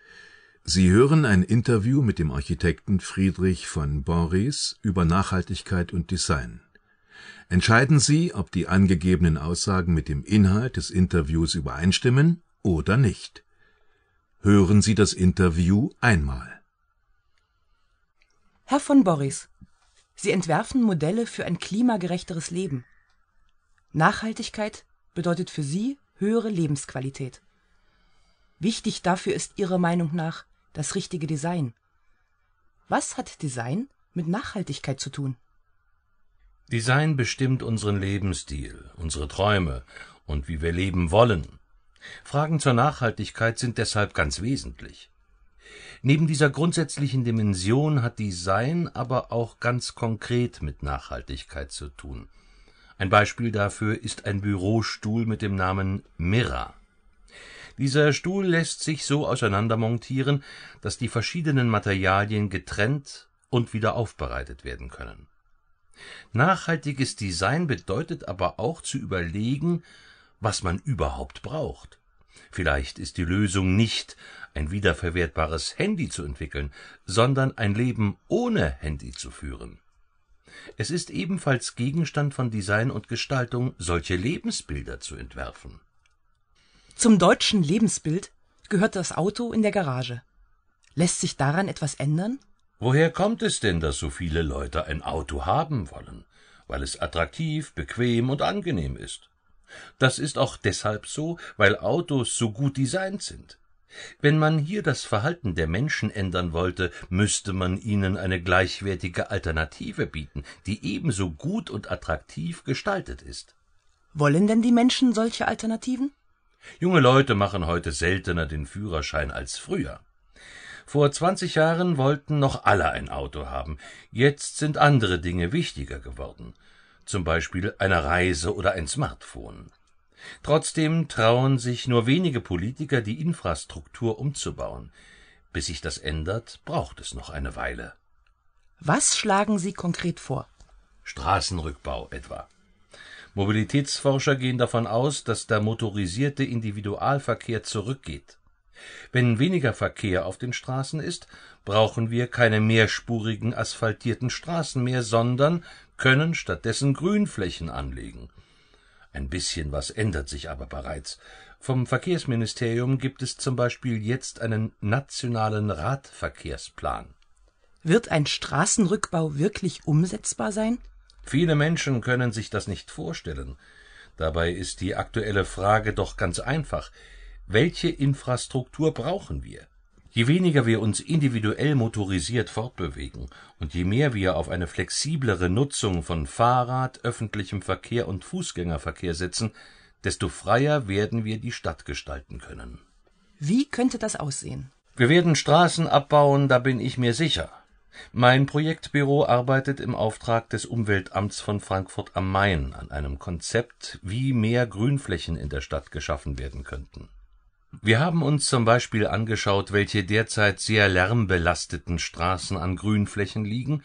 Sie hören ein Interview mit dem Architekten Friedrich von Boris über Nachhaltigkeit und Design. Entscheiden Sie, ob die angegebenen Aussagen mit dem Inhalt des Interviews übereinstimmen oder nicht. Hören Sie das Interview einmal. Herr von Boris, Sie entwerfen Modelle für ein klimagerechteres Leben. Nachhaltigkeit bedeutet für sie höhere Lebensqualität. Wichtig dafür ist ihrer Meinung nach das richtige Design. Was hat Design mit Nachhaltigkeit zu tun? Design bestimmt unseren Lebensstil, unsere Träume und wie wir leben wollen. Fragen zur Nachhaltigkeit sind deshalb ganz wesentlich. Neben dieser grundsätzlichen Dimension hat Design aber auch ganz konkret mit Nachhaltigkeit zu tun. Ein Beispiel dafür ist ein Bürostuhl mit dem Namen Mira. Dieser Stuhl lässt sich so auseinandermontieren, dass die verschiedenen Materialien getrennt und wieder aufbereitet werden können. Nachhaltiges Design bedeutet aber auch zu überlegen, was man überhaupt braucht. Vielleicht ist die Lösung nicht ein wiederverwertbares Handy zu entwickeln, sondern ein Leben ohne Handy zu führen. Es ist ebenfalls Gegenstand von Design und Gestaltung, solche Lebensbilder zu entwerfen. Zum deutschen Lebensbild gehört das Auto in der Garage. Lässt sich daran etwas ändern? Woher kommt es denn, dass so viele Leute ein Auto haben wollen? Weil es attraktiv, bequem und angenehm ist. Das ist auch deshalb so, weil Autos so gut designt sind. Wenn man hier das Verhalten der Menschen ändern wollte, müsste man ihnen eine gleichwertige Alternative bieten, die ebenso gut und attraktiv gestaltet ist. Wollen denn die Menschen solche Alternativen? Junge Leute machen heute seltener den Führerschein als früher. Vor 20 Jahren wollten noch alle ein Auto haben. Jetzt sind andere Dinge wichtiger geworden. Zum Beispiel eine Reise oder ein Smartphone. Trotzdem trauen sich nur wenige Politiker, die Infrastruktur umzubauen. Bis sich das ändert, braucht es noch eine Weile. Was schlagen Sie konkret vor? Straßenrückbau etwa. Mobilitätsforscher gehen davon aus, dass der motorisierte Individualverkehr zurückgeht. Wenn weniger Verkehr auf den Straßen ist, brauchen wir keine mehrspurigen asphaltierten Straßen mehr, sondern können stattdessen Grünflächen anlegen. Ein bisschen was ändert sich aber bereits. Vom Verkehrsministerium gibt es zum Beispiel jetzt einen nationalen Radverkehrsplan. Wird ein Straßenrückbau wirklich umsetzbar sein? Viele Menschen können sich das nicht vorstellen. Dabei ist die aktuelle Frage doch ganz einfach. Welche Infrastruktur brauchen wir? Je weniger wir uns individuell motorisiert fortbewegen und je mehr wir auf eine flexiblere Nutzung von Fahrrad, öffentlichem Verkehr und Fußgängerverkehr setzen, desto freier werden wir die Stadt gestalten können. Wie könnte das aussehen? Wir werden Straßen abbauen, da bin ich mir sicher. Mein Projektbüro arbeitet im Auftrag des Umweltamts von Frankfurt am Main an einem Konzept, wie mehr Grünflächen in der Stadt geschaffen werden könnten. Wir haben uns zum Beispiel angeschaut, welche derzeit sehr lärmbelasteten Straßen an Grünflächen liegen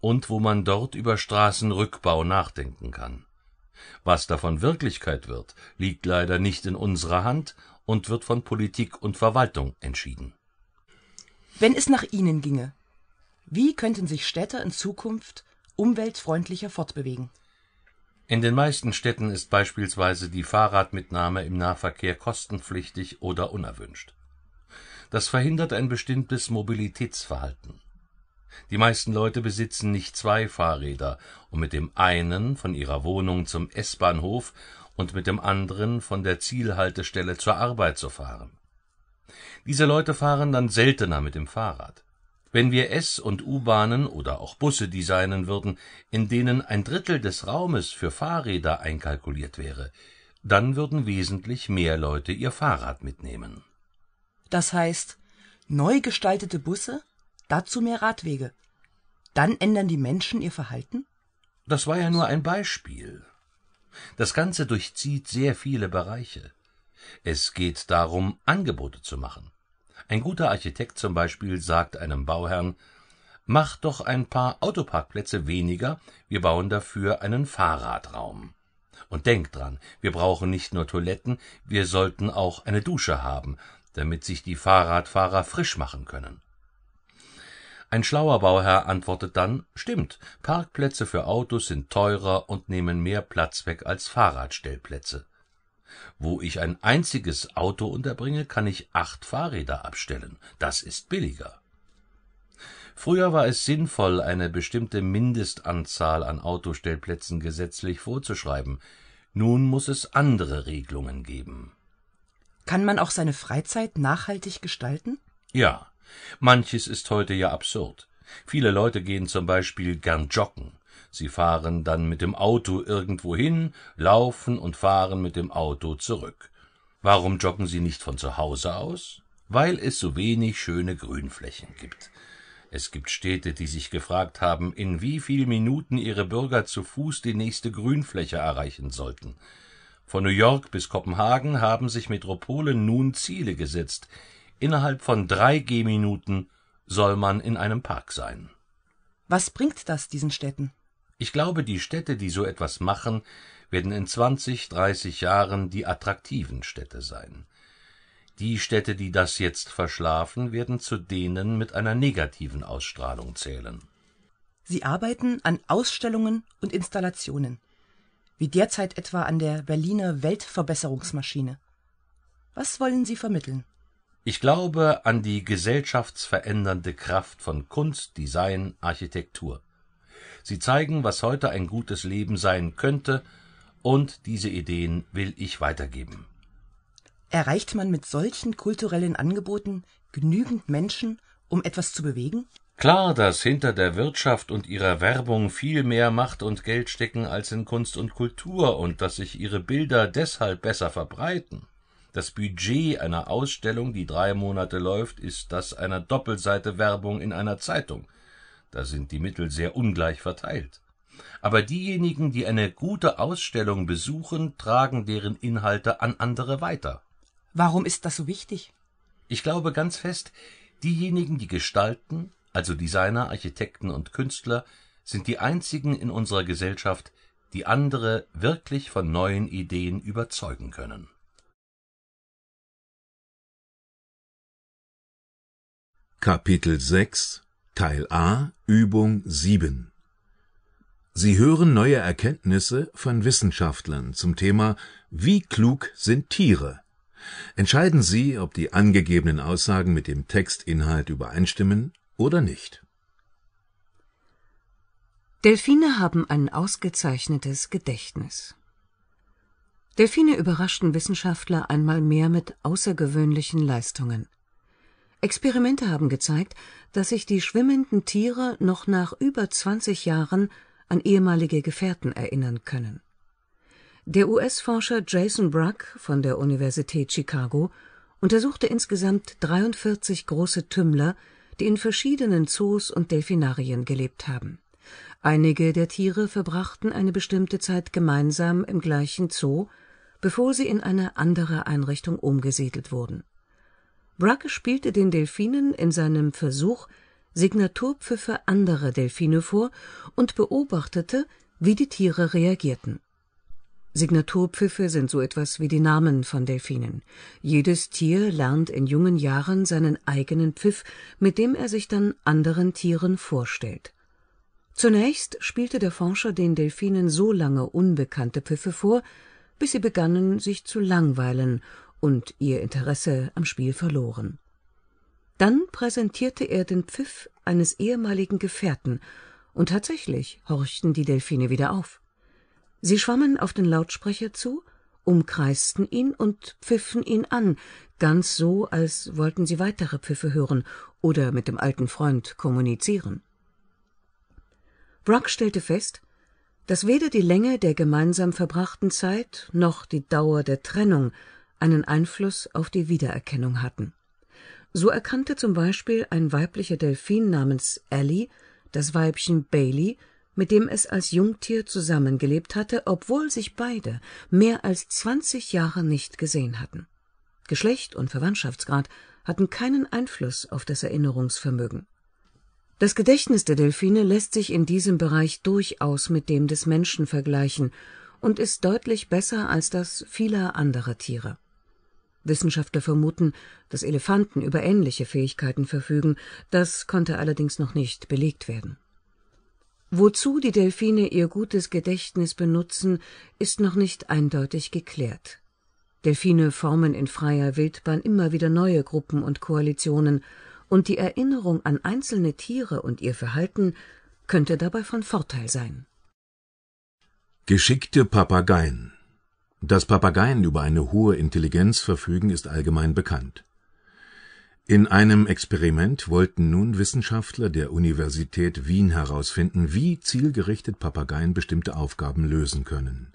und wo man dort über Straßenrückbau nachdenken kann. Was davon Wirklichkeit wird, liegt leider nicht in unserer Hand und wird von Politik und Verwaltung entschieden. Wenn es nach Ihnen ginge, wie könnten sich Städte in Zukunft umweltfreundlicher fortbewegen? In den meisten Städten ist beispielsweise die Fahrradmitnahme im Nahverkehr kostenpflichtig oder unerwünscht. Das verhindert ein bestimmtes Mobilitätsverhalten. Die meisten Leute besitzen nicht zwei Fahrräder, um mit dem einen von ihrer Wohnung zum S-Bahnhof und mit dem anderen von der Zielhaltestelle zur Arbeit zu fahren. Diese Leute fahren dann seltener mit dem Fahrrad wenn wir S- und U-Bahnen oder auch Busse designen würden, in denen ein Drittel des Raumes für Fahrräder einkalkuliert wäre, dann würden wesentlich mehr Leute ihr Fahrrad mitnehmen. Das heißt, neu gestaltete Busse, dazu mehr Radwege. Dann ändern die Menschen ihr Verhalten? Das war ja nur ein Beispiel. Das Ganze durchzieht sehr viele Bereiche. Es geht darum, Angebote zu machen. Ein guter Architekt zum Beispiel sagt einem Bauherrn, mach doch ein paar Autoparkplätze weniger, wir bauen dafür einen Fahrradraum. Und denk dran, wir brauchen nicht nur Toiletten, wir sollten auch eine Dusche haben, damit sich die Fahrradfahrer frisch machen können. Ein schlauer Bauherr antwortet dann Stimmt, Parkplätze für Autos sind teurer und nehmen mehr Platz weg als Fahrradstellplätze. Wo ich ein einziges Auto unterbringe, kann ich acht Fahrräder abstellen. Das ist billiger. Früher war es sinnvoll, eine bestimmte Mindestanzahl an Autostellplätzen gesetzlich vorzuschreiben. Nun muss es andere Regelungen geben. Kann man auch seine Freizeit nachhaltig gestalten? Ja. Manches ist heute ja absurd. Viele Leute gehen zum Beispiel gern joggen. Sie fahren dann mit dem Auto irgendwo hin, laufen und fahren mit dem Auto zurück. Warum joggen Sie nicht von zu Hause aus? Weil es so wenig schöne Grünflächen gibt. Es gibt Städte, die sich gefragt haben, in wie viel Minuten ihre Bürger zu Fuß die nächste Grünfläche erreichen sollten. Von New York bis Kopenhagen haben sich Metropolen nun Ziele gesetzt. Innerhalb von drei Gehminuten soll man in einem Park sein. Was bringt das diesen Städten? Ich glaube, die Städte, die so etwas machen, werden in 20, 30 Jahren die attraktiven Städte sein. Die Städte, die das jetzt verschlafen, werden zu denen mit einer negativen Ausstrahlung zählen. Sie arbeiten an Ausstellungen und Installationen, wie derzeit etwa an der Berliner Weltverbesserungsmaschine. Was wollen Sie vermitteln? Ich glaube an die gesellschaftsverändernde Kraft von Kunst, Design, Architektur. Sie zeigen, was heute ein gutes Leben sein könnte, und diese Ideen will ich weitergeben. Erreicht man mit solchen kulturellen Angeboten genügend Menschen, um etwas zu bewegen? Klar, dass hinter der Wirtschaft und ihrer Werbung viel mehr Macht und Geld stecken als in Kunst und Kultur und dass sich ihre Bilder deshalb besser verbreiten. Das Budget einer Ausstellung, die drei Monate läuft, ist das einer Doppelseite Werbung in einer Zeitung da sind die Mittel sehr ungleich verteilt. Aber diejenigen, die eine gute Ausstellung besuchen, tragen deren Inhalte an andere weiter. Warum ist das so wichtig? Ich glaube ganz fest, diejenigen, die gestalten, also Designer, Architekten und Künstler, sind die einzigen in unserer Gesellschaft, die andere wirklich von neuen Ideen überzeugen können. Kapitel 6 Teil A, Übung 7. Sie hören neue Erkenntnisse von Wissenschaftlern zum Thema Wie klug sind Tiere? Entscheiden Sie, ob die angegebenen Aussagen mit dem Textinhalt übereinstimmen oder nicht. Delfine haben ein ausgezeichnetes Gedächtnis. Delfine überraschten Wissenschaftler einmal mehr mit außergewöhnlichen Leistungen. Experimente haben gezeigt, dass sich die schwimmenden Tiere noch nach über 20 Jahren an ehemalige Gefährten erinnern können. Der US-Forscher Jason Bruck von der Universität Chicago untersuchte insgesamt 43 große Tümmler, die in verschiedenen Zoos und Delfinarien gelebt haben. Einige der Tiere verbrachten eine bestimmte Zeit gemeinsam im gleichen Zoo, bevor sie in eine andere Einrichtung umgesiedelt wurden Bracke spielte den Delfinen in seinem Versuch Signaturpfiffe anderer Delfine vor und beobachtete, wie die Tiere reagierten. Signaturpfiffe sind so etwas wie die Namen von Delfinen. Jedes Tier lernt in jungen Jahren seinen eigenen Pfiff, mit dem er sich dann anderen Tieren vorstellt. Zunächst spielte der Forscher den Delfinen so lange unbekannte Pfiffe vor, bis sie begannen, sich zu langweilen und ihr Interesse am Spiel verloren. Dann präsentierte er den Pfiff eines ehemaligen Gefährten, und tatsächlich horchten die Delfine wieder auf. Sie schwammen auf den Lautsprecher zu, umkreisten ihn und pfiffen ihn an, ganz so, als wollten sie weitere Pfiffe hören oder mit dem alten Freund kommunizieren. Brock stellte fest, dass weder die Länge der gemeinsam verbrachten Zeit noch die Dauer der Trennung einen Einfluss auf die Wiedererkennung hatten. So erkannte zum Beispiel ein weiblicher Delfin namens Ellie das Weibchen Bailey, mit dem es als Jungtier zusammengelebt hatte, obwohl sich beide mehr als 20 Jahre nicht gesehen hatten. Geschlecht und Verwandtschaftsgrad hatten keinen Einfluss auf das Erinnerungsvermögen. Das Gedächtnis der Delfine lässt sich in diesem Bereich durchaus mit dem des Menschen vergleichen und ist deutlich besser als das vieler anderer Tiere. Wissenschaftler vermuten, dass Elefanten über ähnliche Fähigkeiten verfügen, das konnte allerdings noch nicht belegt werden. Wozu die Delfine ihr gutes Gedächtnis benutzen, ist noch nicht eindeutig geklärt. Delfine formen in freier Wildbahn immer wieder neue Gruppen und Koalitionen, und die Erinnerung an einzelne Tiere und ihr Verhalten könnte dabei von Vorteil sein. Geschickte Papageien dass Papageien über eine hohe Intelligenz verfügen, ist allgemein bekannt. In einem Experiment wollten nun Wissenschaftler der Universität Wien herausfinden, wie zielgerichtet Papageien bestimmte Aufgaben lösen können.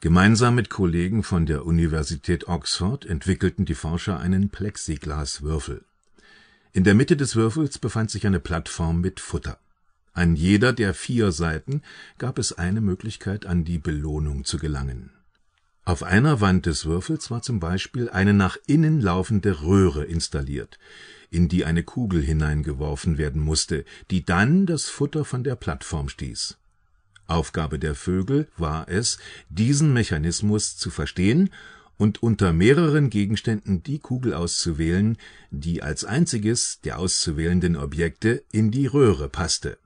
Gemeinsam mit Kollegen von der Universität Oxford entwickelten die Forscher einen Plexiglaswürfel. In der Mitte des Würfels befand sich eine Plattform mit Futter. An jeder der vier Seiten gab es eine Möglichkeit, an die Belohnung zu gelangen auf einer Wand des Würfels war zum Beispiel eine nach innen laufende Röhre installiert, in die eine Kugel hineingeworfen werden musste, die dann das Futter von der Plattform stieß. Aufgabe der Vögel war es, diesen Mechanismus zu verstehen und unter mehreren Gegenständen die Kugel auszuwählen, die als einziges der auszuwählenden Objekte in die Röhre passte.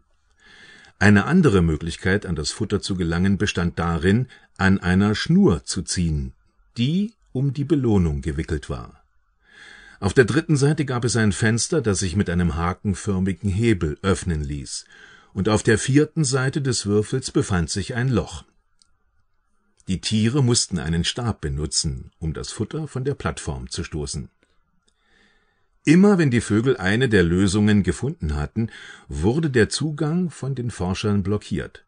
Eine andere Möglichkeit, an das Futter zu gelangen, bestand darin, an einer Schnur zu ziehen, die um die Belohnung gewickelt war. Auf der dritten Seite gab es ein Fenster, das sich mit einem hakenförmigen Hebel öffnen ließ, und auf der vierten Seite des Würfels befand sich ein Loch. Die Tiere mussten einen Stab benutzen, um das Futter von der Plattform zu stoßen. Immer wenn die Vögel eine der Lösungen gefunden hatten, wurde der Zugang von den Forschern blockiert.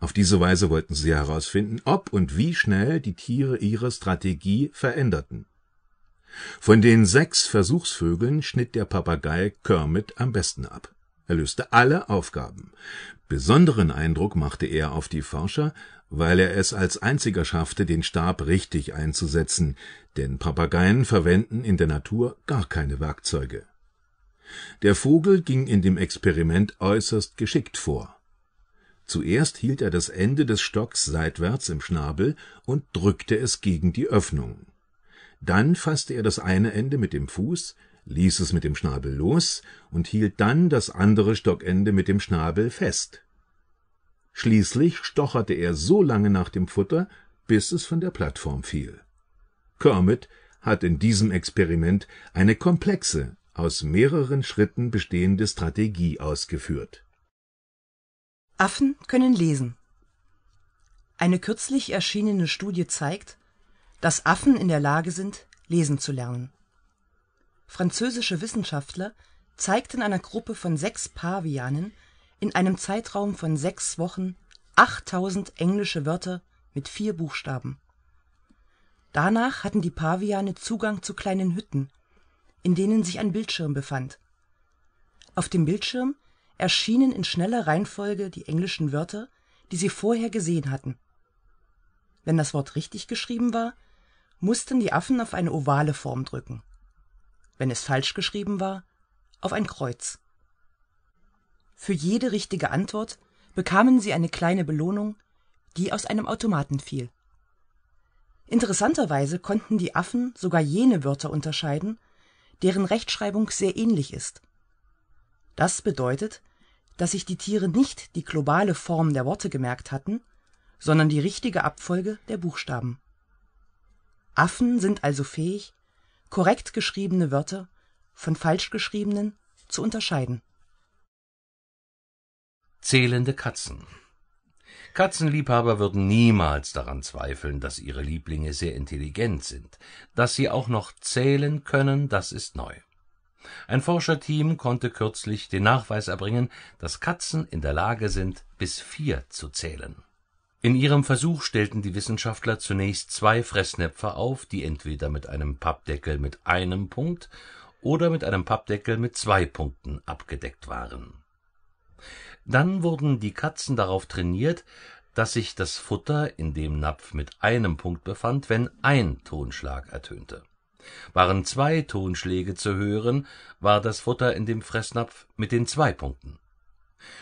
Auf diese Weise wollten sie herausfinden, ob und wie schnell die Tiere ihre Strategie veränderten. Von den sechs Versuchsvögeln schnitt der Papagei Kermit am besten ab. Er löste alle Aufgaben. Besonderen Eindruck machte er auf die Forscher, weil er es als einziger schaffte, den Stab richtig einzusetzen, denn Papageien verwenden in der Natur gar keine Werkzeuge. Der Vogel ging in dem Experiment äußerst geschickt vor. Zuerst hielt er das Ende des Stocks seitwärts im Schnabel und drückte es gegen die Öffnung. Dann fasste er das eine Ende mit dem Fuß, ließ es mit dem Schnabel los und hielt dann das andere Stockende mit dem Schnabel fest. Schließlich stocherte er so lange nach dem Futter, bis es von der Plattform fiel. Kermit hat in diesem Experiment eine komplexe, aus mehreren Schritten bestehende Strategie ausgeführt Affen können lesen. Eine kürzlich erschienene Studie zeigt, dass Affen in der Lage sind, lesen zu lernen. Französische Wissenschaftler zeigten einer Gruppe von sechs Pavianen in einem Zeitraum von sechs Wochen 8000 englische Wörter mit vier Buchstaben. Danach hatten die Paviane Zugang zu kleinen Hütten, in denen sich ein Bildschirm befand. Auf dem Bildschirm erschienen in schneller Reihenfolge die englischen Wörter, die sie vorher gesehen hatten. Wenn das Wort richtig geschrieben war, mussten die Affen auf eine ovale Form drücken, wenn es falsch geschrieben war, auf ein Kreuz. Für jede richtige Antwort bekamen sie eine kleine Belohnung, die aus einem Automaten fiel. Interessanterweise konnten die Affen sogar jene Wörter unterscheiden, deren Rechtschreibung sehr ähnlich ist. Das bedeutet, dass sich die Tiere nicht die globale Form der Worte gemerkt hatten, sondern die richtige Abfolge der Buchstaben. Affen sind also fähig, korrekt geschriebene Wörter von falsch geschriebenen zu unterscheiden. Zählende Katzen Katzenliebhaber würden niemals daran zweifeln, dass ihre Lieblinge sehr intelligent sind. Dass sie auch noch zählen können, das ist neu. Ein Forscherteam konnte kürzlich den Nachweis erbringen, dass Katzen in der Lage sind, bis vier zu zählen. In ihrem Versuch stellten die Wissenschaftler zunächst zwei Fressnäpfe auf, die entweder mit einem Pappdeckel mit einem Punkt oder mit einem Pappdeckel mit zwei Punkten abgedeckt waren. Dann wurden die Katzen darauf trainiert, dass sich das Futter in dem Napf mit einem Punkt befand, wenn ein Tonschlag ertönte waren zwei Tonschläge zu hören, war das Futter in dem Fressnapf mit den zwei Punkten.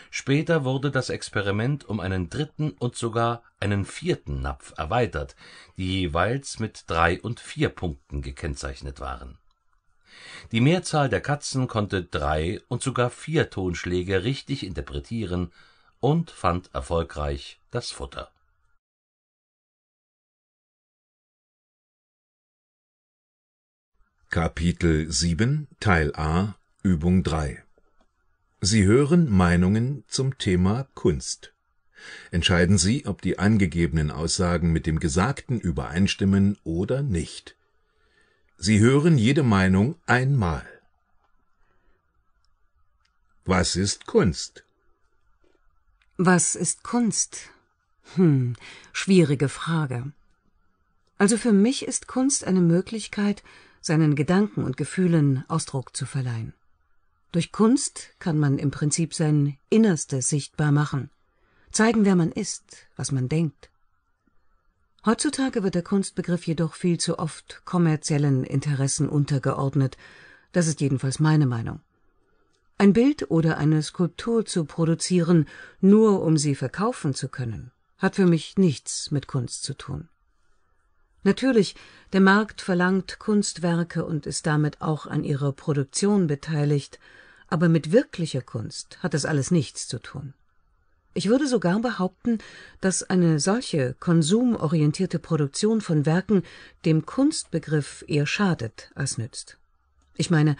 Später wurde das Experiment um einen dritten und sogar einen vierten Napf erweitert, die jeweils mit drei und vier Punkten gekennzeichnet waren. Die Mehrzahl der Katzen konnte drei und sogar vier Tonschläge richtig interpretieren und fand erfolgreich das Futter Kapitel 7, Teil A, Übung 3 Sie hören Meinungen zum Thema Kunst. Entscheiden Sie, ob die angegebenen Aussagen mit dem Gesagten übereinstimmen oder nicht. Sie hören jede Meinung einmal. Was ist Kunst? Was ist Kunst? Hm, schwierige Frage. Also für mich ist Kunst eine Möglichkeit, seinen Gedanken und Gefühlen Ausdruck zu verleihen. Durch Kunst kann man im Prinzip sein Innerstes sichtbar machen, zeigen, wer man ist, was man denkt. Heutzutage wird der Kunstbegriff jedoch viel zu oft kommerziellen Interessen untergeordnet, das ist jedenfalls meine Meinung. Ein Bild oder eine Skulptur zu produzieren, nur um sie verkaufen zu können, hat für mich nichts mit Kunst zu tun. Natürlich, der Markt verlangt Kunstwerke und ist damit auch an ihrer Produktion beteiligt, aber mit wirklicher Kunst hat das alles nichts zu tun. Ich würde sogar behaupten, dass eine solche konsumorientierte Produktion von Werken dem Kunstbegriff eher schadet als nützt. Ich meine,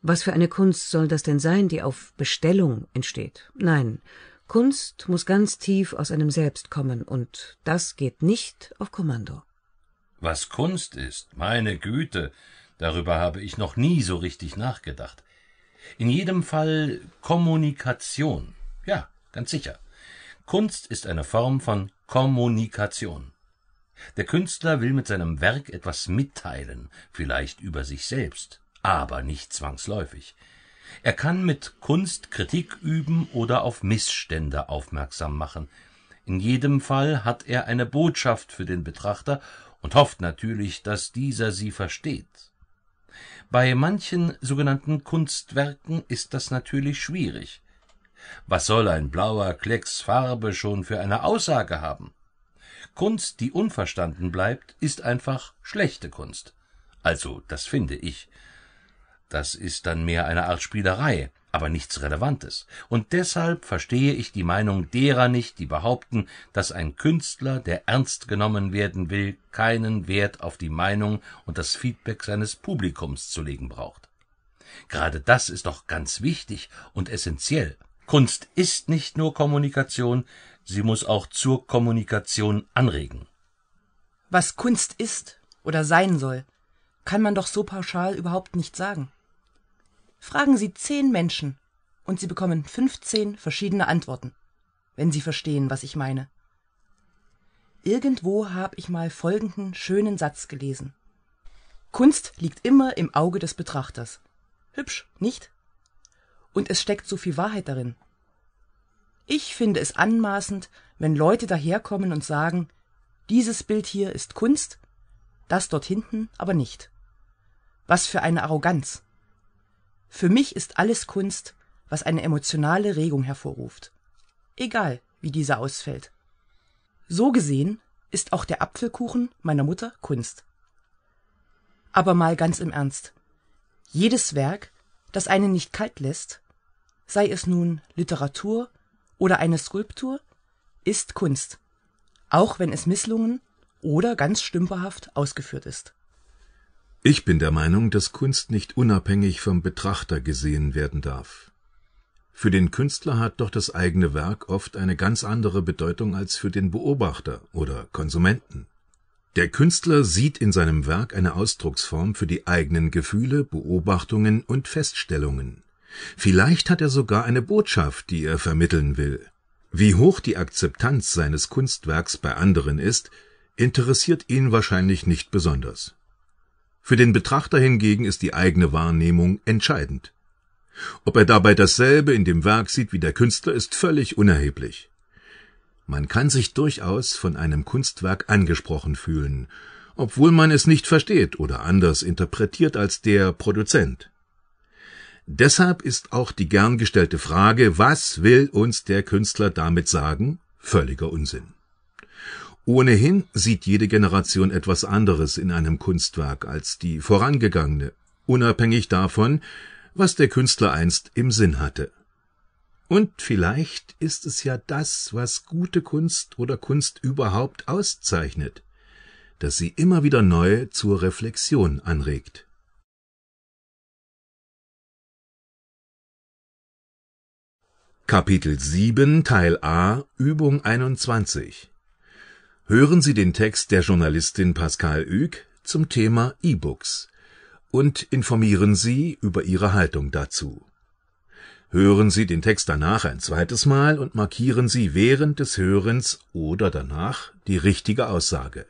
was für eine Kunst soll das denn sein, die auf Bestellung entsteht? Nein, Kunst muss ganz tief aus einem selbst kommen, und das geht nicht auf Kommando. Was Kunst ist, meine Güte, darüber habe ich noch nie so richtig nachgedacht. In jedem Fall Kommunikation. Ja, ganz sicher. Kunst ist eine Form von Kommunikation. Der Künstler will mit seinem Werk etwas mitteilen, vielleicht über sich selbst, aber nicht zwangsläufig. Er kann mit Kunst Kritik üben oder auf Missstände aufmerksam machen. In jedem Fall hat er eine Botschaft für den Betrachter und hofft natürlich, dass dieser sie versteht. Bei manchen sogenannten Kunstwerken ist das natürlich schwierig. Was soll ein blauer Klecks Farbe schon für eine Aussage haben? Kunst, die unverstanden bleibt, ist einfach schlechte Kunst. Also, das finde ich. Das ist dann mehr eine Art Spielerei aber nichts Relevantes. Und deshalb verstehe ich die Meinung derer nicht, die behaupten, dass ein Künstler, der ernst genommen werden will, keinen Wert auf die Meinung und das Feedback seines Publikums zu legen braucht. Gerade das ist doch ganz wichtig und essentiell. Kunst ist nicht nur Kommunikation, sie muss auch zur Kommunikation anregen. Was Kunst ist oder sein soll, kann man doch so pauschal überhaupt nicht sagen fragen sie zehn menschen und sie bekommen 15 verschiedene antworten wenn sie verstehen was ich meine irgendwo habe ich mal folgenden schönen satz gelesen kunst liegt immer im auge des betrachters hübsch nicht und es steckt so viel wahrheit darin ich finde es anmaßend wenn leute daherkommen und sagen dieses bild hier ist kunst das dort hinten aber nicht was für eine arroganz für mich ist alles Kunst, was eine emotionale Regung hervorruft. Egal, wie diese ausfällt. So gesehen ist auch der Apfelkuchen meiner Mutter Kunst. Aber mal ganz im Ernst. Jedes Werk, das einen nicht kalt lässt, sei es nun Literatur oder eine Skulptur, ist Kunst, auch wenn es misslungen oder ganz stümperhaft ausgeführt ist ich bin der Meinung, dass Kunst nicht unabhängig vom Betrachter gesehen werden darf. Für den Künstler hat doch das eigene Werk oft eine ganz andere Bedeutung als für den Beobachter oder Konsumenten. Der Künstler sieht in seinem Werk eine Ausdrucksform für die eigenen Gefühle, Beobachtungen und Feststellungen. Vielleicht hat er sogar eine Botschaft, die er vermitteln will. Wie hoch die Akzeptanz seines Kunstwerks bei anderen ist, interessiert ihn wahrscheinlich nicht besonders. Für den Betrachter hingegen ist die eigene Wahrnehmung entscheidend. Ob er dabei dasselbe in dem Werk sieht wie der Künstler, ist völlig unerheblich. Man kann sich durchaus von einem Kunstwerk angesprochen fühlen, obwohl man es nicht versteht oder anders interpretiert als der Produzent. Deshalb ist auch die gern gestellte Frage, was will uns der Künstler damit sagen, völliger Unsinn. Ohnehin sieht jede Generation etwas anderes in einem Kunstwerk als die vorangegangene, unabhängig davon, was der Künstler einst im Sinn hatte. Und vielleicht ist es ja das, was gute Kunst oder Kunst überhaupt auszeichnet, dass sie immer wieder neu zur Reflexion anregt. Kapitel 7 Teil A Übung 21 Hören Sie den Text der Journalistin Pascal Ück zum Thema E-Books und informieren Sie über ihre Haltung dazu. Hören Sie den Text danach ein zweites Mal und markieren Sie während des Hörens oder danach die richtige Aussage.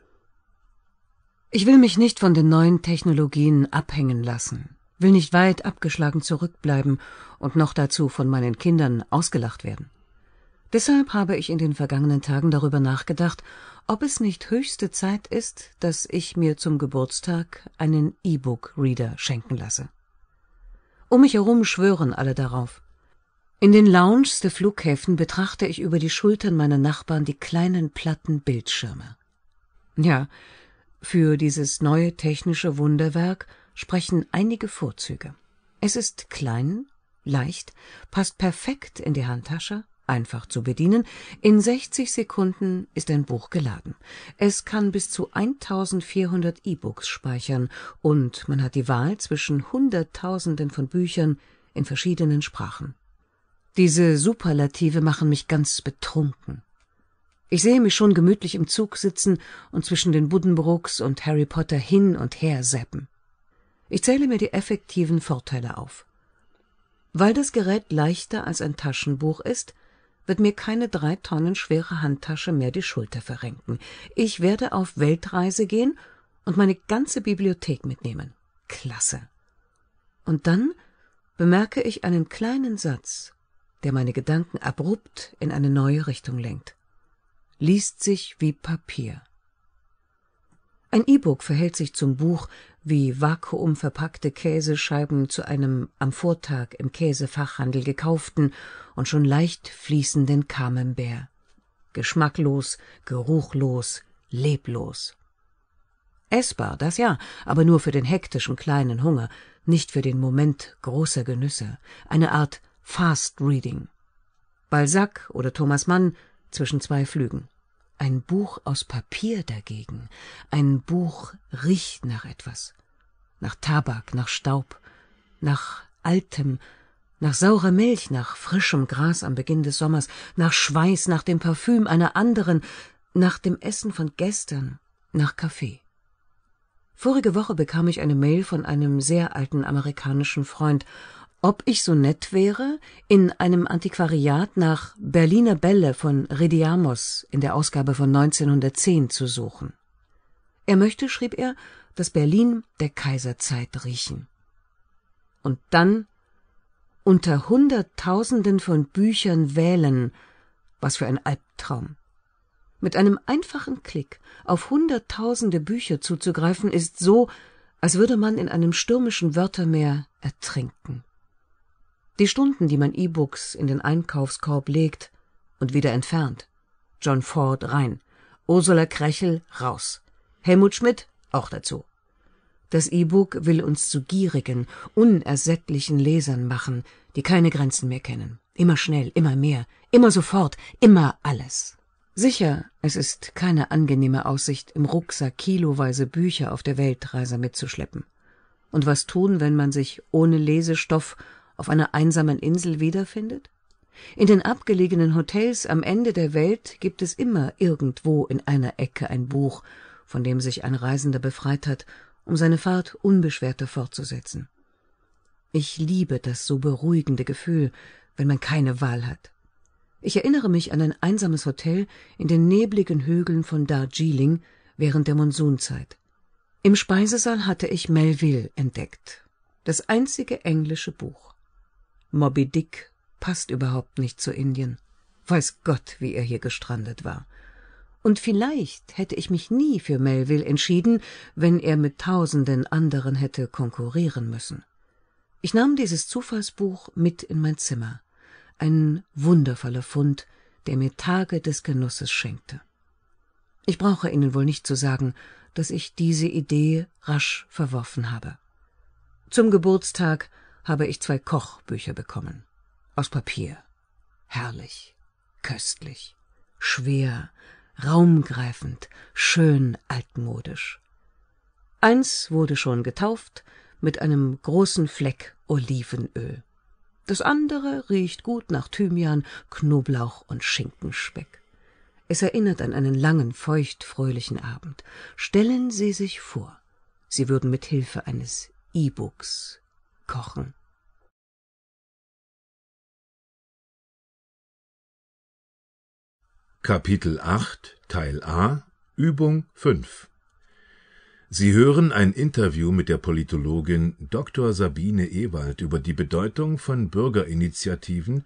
Ich will mich nicht von den neuen Technologien abhängen lassen, will nicht weit abgeschlagen zurückbleiben und noch dazu von meinen Kindern ausgelacht werden. Deshalb habe ich in den vergangenen Tagen darüber nachgedacht, ob es nicht höchste Zeit ist, dass ich mir zum Geburtstag einen E-Book-Reader schenken lasse. Um mich herum schwören alle darauf. In den Lounges der Flughäfen betrachte ich über die Schultern meiner Nachbarn die kleinen platten Bildschirme. Ja, für dieses neue technische Wunderwerk sprechen einige Vorzüge. Es ist klein, leicht, passt perfekt in die Handtasche Einfach zu bedienen. In 60 Sekunden ist ein Buch geladen. Es kann bis zu 1400 E-Books speichern und man hat die Wahl zwischen Hunderttausenden von Büchern in verschiedenen Sprachen. Diese Superlative machen mich ganz betrunken. Ich sehe mich schon gemütlich im Zug sitzen und zwischen den Buddenbrooks und Harry Potter hin und her seppen. Ich zähle mir die effektiven Vorteile auf. Weil das Gerät leichter als ein Taschenbuch ist, wird mir keine drei Tonnen schwere Handtasche mehr die Schulter verrenken. Ich werde auf Weltreise gehen und meine ganze Bibliothek mitnehmen. Klasse. Und dann bemerke ich einen kleinen Satz, der meine Gedanken abrupt in eine neue Richtung lenkt. Liest sich wie Papier. Ein E-Book verhält sich zum Buch wie vakuumverpackte Käsescheiben zu einem am Vortag im Käsefachhandel gekauften und schon leicht fließenden Camembert. Geschmacklos, geruchlos, leblos. Essbar, das ja, aber nur für den hektischen kleinen Hunger, nicht für den Moment großer Genüsse, eine Art Fast Reading. Balzac oder Thomas Mann zwischen zwei Flügen. Ein Buch aus Papier dagegen, ein Buch riecht nach etwas, nach Tabak, nach Staub, nach altem, nach saurer Milch, nach frischem Gras am Beginn des Sommers, nach Schweiß, nach dem Parfüm einer anderen, nach dem Essen von gestern, nach Kaffee. Vorige Woche bekam ich eine Mail von einem sehr alten amerikanischen Freund ob ich so nett wäre, in einem Antiquariat nach Berliner Bälle von Rediamos in der Ausgabe von 1910 zu suchen. Er möchte, schrieb er, das Berlin der Kaiserzeit riechen. Und dann unter Hunderttausenden von Büchern wählen, was für ein Albtraum. Mit einem einfachen Klick auf Hunderttausende Bücher zuzugreifen, ist so, als würde man in einem stürmischen Wörtermeer ertrinken. Die Stunden, die man E-Books in den Einkaufskorb legt und wieder entfernt. John Ford rein. Ursula Krechel raus. Helmut Schmidt auch dazu. Das E-Book will uns zu gierigen, unersättlichen Lesern machen, die keine Grenzen mehr kennen. Immer schnell, immer mehr, immer sofort, immer alles. Sicher, es ist keine angenehme Aussicht, im Rucksack kiloweise Bücher auf der Weltreise mitzuschleppen. Und was tun, wenn man sich ohne Lesestoff auf einer einsamen Insel wiederfindet? In den abgelegenen Hotels am Ende der Welt gibt es immer irgendwo in einer Ecke ein Buch, von dem sich ein Reisender befreit hat, um seine Fahrt unbeschwerter fortzusetzen. Ich liebe das so beruhigende Gefühl, wenn man keine Wahl hat. Ich erinnere mich an ein einsames Hotel in den nebligen Hügeln von Darjeeling während der Monsunzeit. Im Speisesaal hatte ich Melville entdeckt, das einzige englische Buch. Moby Dick passt überhaupt nicht zu Indien. Weiß Gott, wie er hier gestrandet war. Und vielleicht hätte ich mich nie für Melville entschieden, wenn er mit tausenden anderen hätte konkurrieren müssen. Ich nahm dieses Zufallsbuch mit in mein Zimmer. Ein wundervoller Fund, der mir Tage des Genusses schenkte. Ich brauche Ihnen wohl nicht zu sagen, dass ich diese Idee rasch verworfen habe. Zum Geburtstag habe ich zwei Kochbücher bekommen. Aus Papier. Herrlich, köstlich, schwer, raumgreifend, schön altmodisch. Eins wurde schon getauft mit einem großen Fleck Olivenöl. Das andere riecht gut nach Thymian, Knoblauch und Schinkenspeck. Es erinnert an einen langen, feuchtfröhlichen Abend. Stellen Sie sich vor, Sie würden mit Hilfe eines E-Books kochen Kapitel 8, Teil A, Übung 5 Sie hören ein Interview mit der Politologin Dr. Sabine Ewald über die Bedeutung von Bürgerinitiativen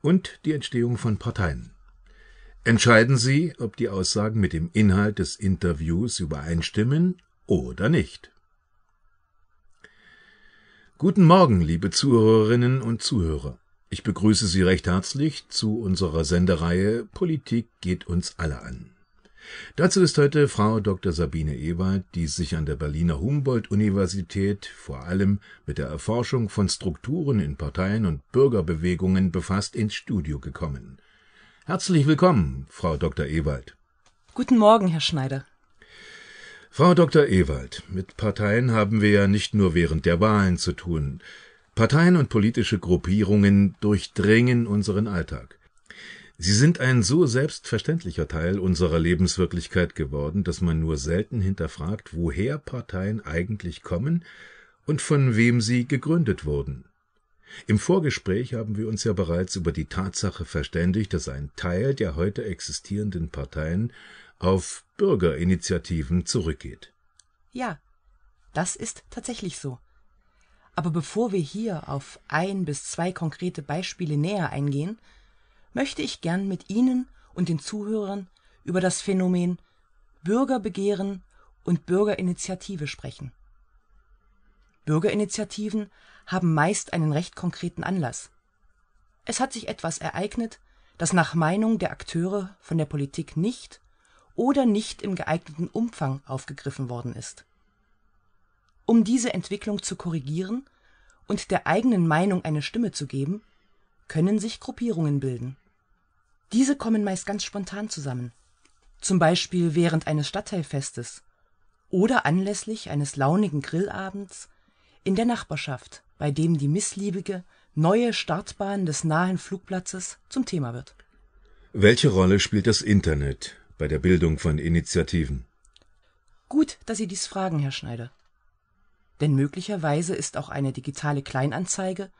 und die Entstehung von Parteien. Entscheiden Sie, ob die Aussagen mit dem Inhalt des Interviews übereinstimmen oder nicht. Guten Morgen, liebe Zuhörerinnen und Zuhörer. Ich begrüße Sie recht herzlich zu unserer Sendereihe Politik geht uns alle an. Dazu ist heute Frau Dr. Sabine Ewald, die sich an der Berliner Humboldt-Universität vor allem mit der Erforschung von Strukturen in Parteien und Bürgerbewegungen befasst, ins Studio gekommen. Herzlich willkommen, Frau Dr. Ewald. Guten Morgen, Herr Schneider. Frau Dr. Ewald, mit Parteien haben wir ja nicht nur während der Wahlen zu tun. Parteien und politische Gruppierungen durchdringen unseren Alltag. Sie sind ein so selbstverständlicher Teil unserer Lebenswirklichkeit geworden, dass man nur selten hinterfragt, woher Parteien eigentlich kommen und von wem sie gegründet wurden. Im Vorgespräch haben wir uns ja bereits über die Tatsache verständigt, dass ein Teil der heute existierenden Parteien auf Bürgerinitiativen zurückgeht. Ja, das ist tatsächlich so. Aber bevor wir hier auf ein bis zwei konkrete Beispiele näher eingehen, möchte ich gern mit Ihnen und den Zuhörern über das Phänomen Bürgerbegehren und Bürgerinitiative sprechen. Bürgerinitiativen haben meist einen recht konkreten Anlass. Es hat sich etwas ereignet, das nach Meinung der Akteure von der Politik nicht oder nicht im geeigneten Umfang aufgegriffen worden ist. Um diese Entwicklung zu korrigieren und der eigenen Meinung eine Stimme zu geben, können sich Gruppierungen bilden. Diese kommen meist ganz spontan zusammen, zum Beispiel während eines Stadtteilfestes oder anlässlich eines launigen Grillabends in der Nachbarschaft, bei dem die missliebige neue Startbahn des nahen Flugplatzes zum Thema wird. Welche Rolle spielt das Internet bei der Bildung von Initiativen. Gut, dass Sie dies fragen, Herr Schneider. Denn möglicherweise ist auch eine digitale Kleinanzeige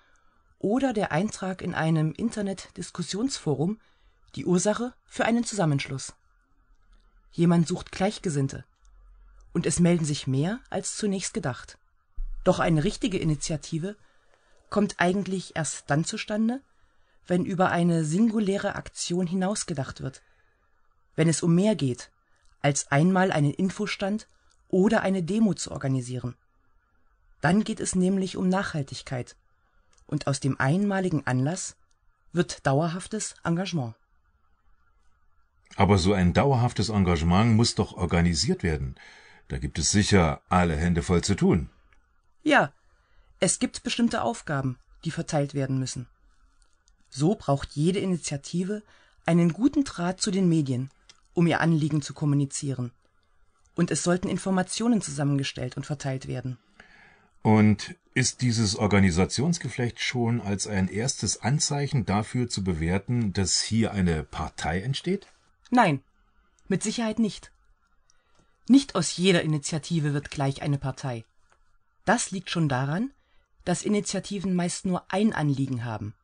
oder der Eintrag in einem Internet-Diskussionsforum die Ursache für einen Zusammenschluss. Jemand sucht Gleichgesinnte. Und es melden sich mehr als zunächst gedacht. Doch eine richtige Initiative kommt eigentlich erst dann zustande, wenn über eine singuläre Aktion hinausgedacht wird wenn es um mehr geht, als einmal einen Infostand oder eine Demo zu organisieren. Dann geht es nämlich um Nachhaltigkeit, und aus dem einmaligen Anlass wird dauerhaftes Engagement. Aber so ein dauerhaftes Engagement muss doch organisiert werden. Da gibt es sicher alle Hände voll zu tun. Ja, es gibt bestimmte Aufgaben, die verteilt werden müssen. So braucht jede Initiative einen guten Draht zu den Medien um ihr Anliegen zu kommunizieren. Und es sollten Informationen zusammengestellt und verteilt werden. Und ist dieses Organisationsgeflecht schon als ein erstes Anzeichen dafür zu bewerten, dass hier eine Partei entsteht? Nein, mit Sicherheit nicht. Nicht aus jeder Initiative wird gleich eine Partei. Das liegt schon daran, dass Initiativen meist nur ein Anliegen haben,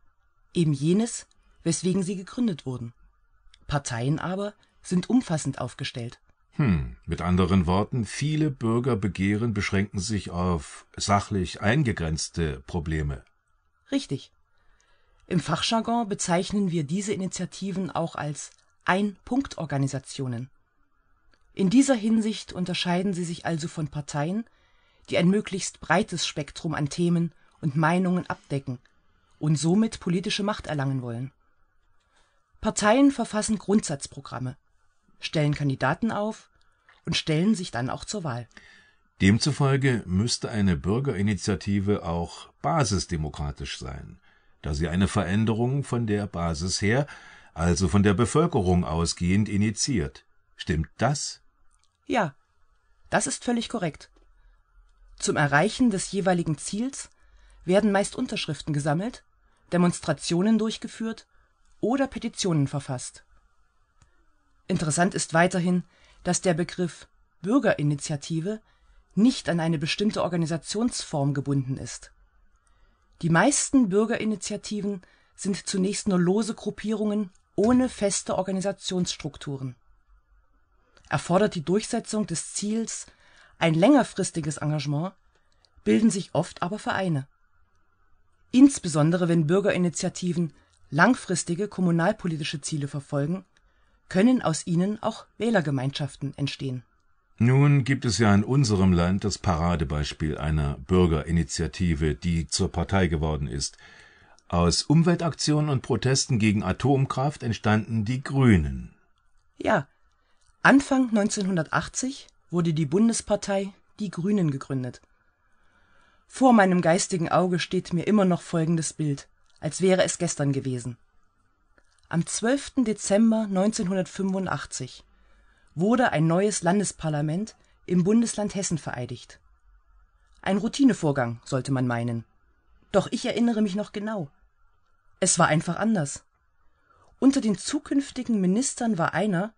eben jenes, weswegen sie gegründet wurden. Parteien aber sind umfassend aufgestellt. Hm, mit anderen Worten, viele Bürgerbegehren beschränken sich auf sachlich eingegrenzte Probleme. Richtig. Im Fachjargon bezeichnen wir diese Initiativen auch als Ein-Punkt-Organisationen. In dieser Hinsicht unterscheiden sie sich also von Parteien, die ein möglichst breites Spektrum an Themen und Meinungen abdecken und somit politische Macht erlangen wollen. Parteien verfassen Grundsatzprogramme stellen Kandidaten auf und stellen sich dann auch zur Wahl. Demzufolge müsste eine Bürgerinitiative auch basisdemokratisch sein, da sie eine Veränderung von der Basis her, also von der Bevölkerung ausgehend, initiiert. Stimmt das? Ja, das ist völlig korrekt. Zum Erreichen des jeweiligen Ziels werden meist Unterschriften gesammelt, Demonstrationen durchgeführt oder Petitionen verfasst Interessant ist weiterhin, dass der Begriff Bürgerinitiative nicht an eine bestimmte Organisationsform gebunden ist. Die meisten Bürgerinitiativen sind zunächst nur lose Gruppierungen ohne feste Organisationsstrukturen. Erfordert die Durchsetzung des Ziels ein längerfristiges Engagement, bilden sich oft aber Vereine. Insbesondere wenn Bürgerinitiativen langfristige kommunalpolitische Ziele verfolgen können aus ihnen auch Wählergemeinschaften entstehen. Nun gibt es ja in unserem Land das Paradebeispiel einer Bürgerinitiative, die zur Partei geworden ist. Aus Umweltaktionen und Protesten gegen Atomkraft entstanden die Grünen. Ja, Anfang 1980 wurde die Bundespartei Die Grünen gegründet. Vor meinem geistigen Auge steht mir immer noch folgendes Bild, als wäre es gestern gewesen am 12. Dezember 1985 wurde ein neues Landesparlament im Bundesland Hessen vereidigt. Ein Routinevorgang, sollte man meinen. Doch ich erinnere mich noch genau. Es war einfach anders. Unter den zukünftigen Ministern war einer,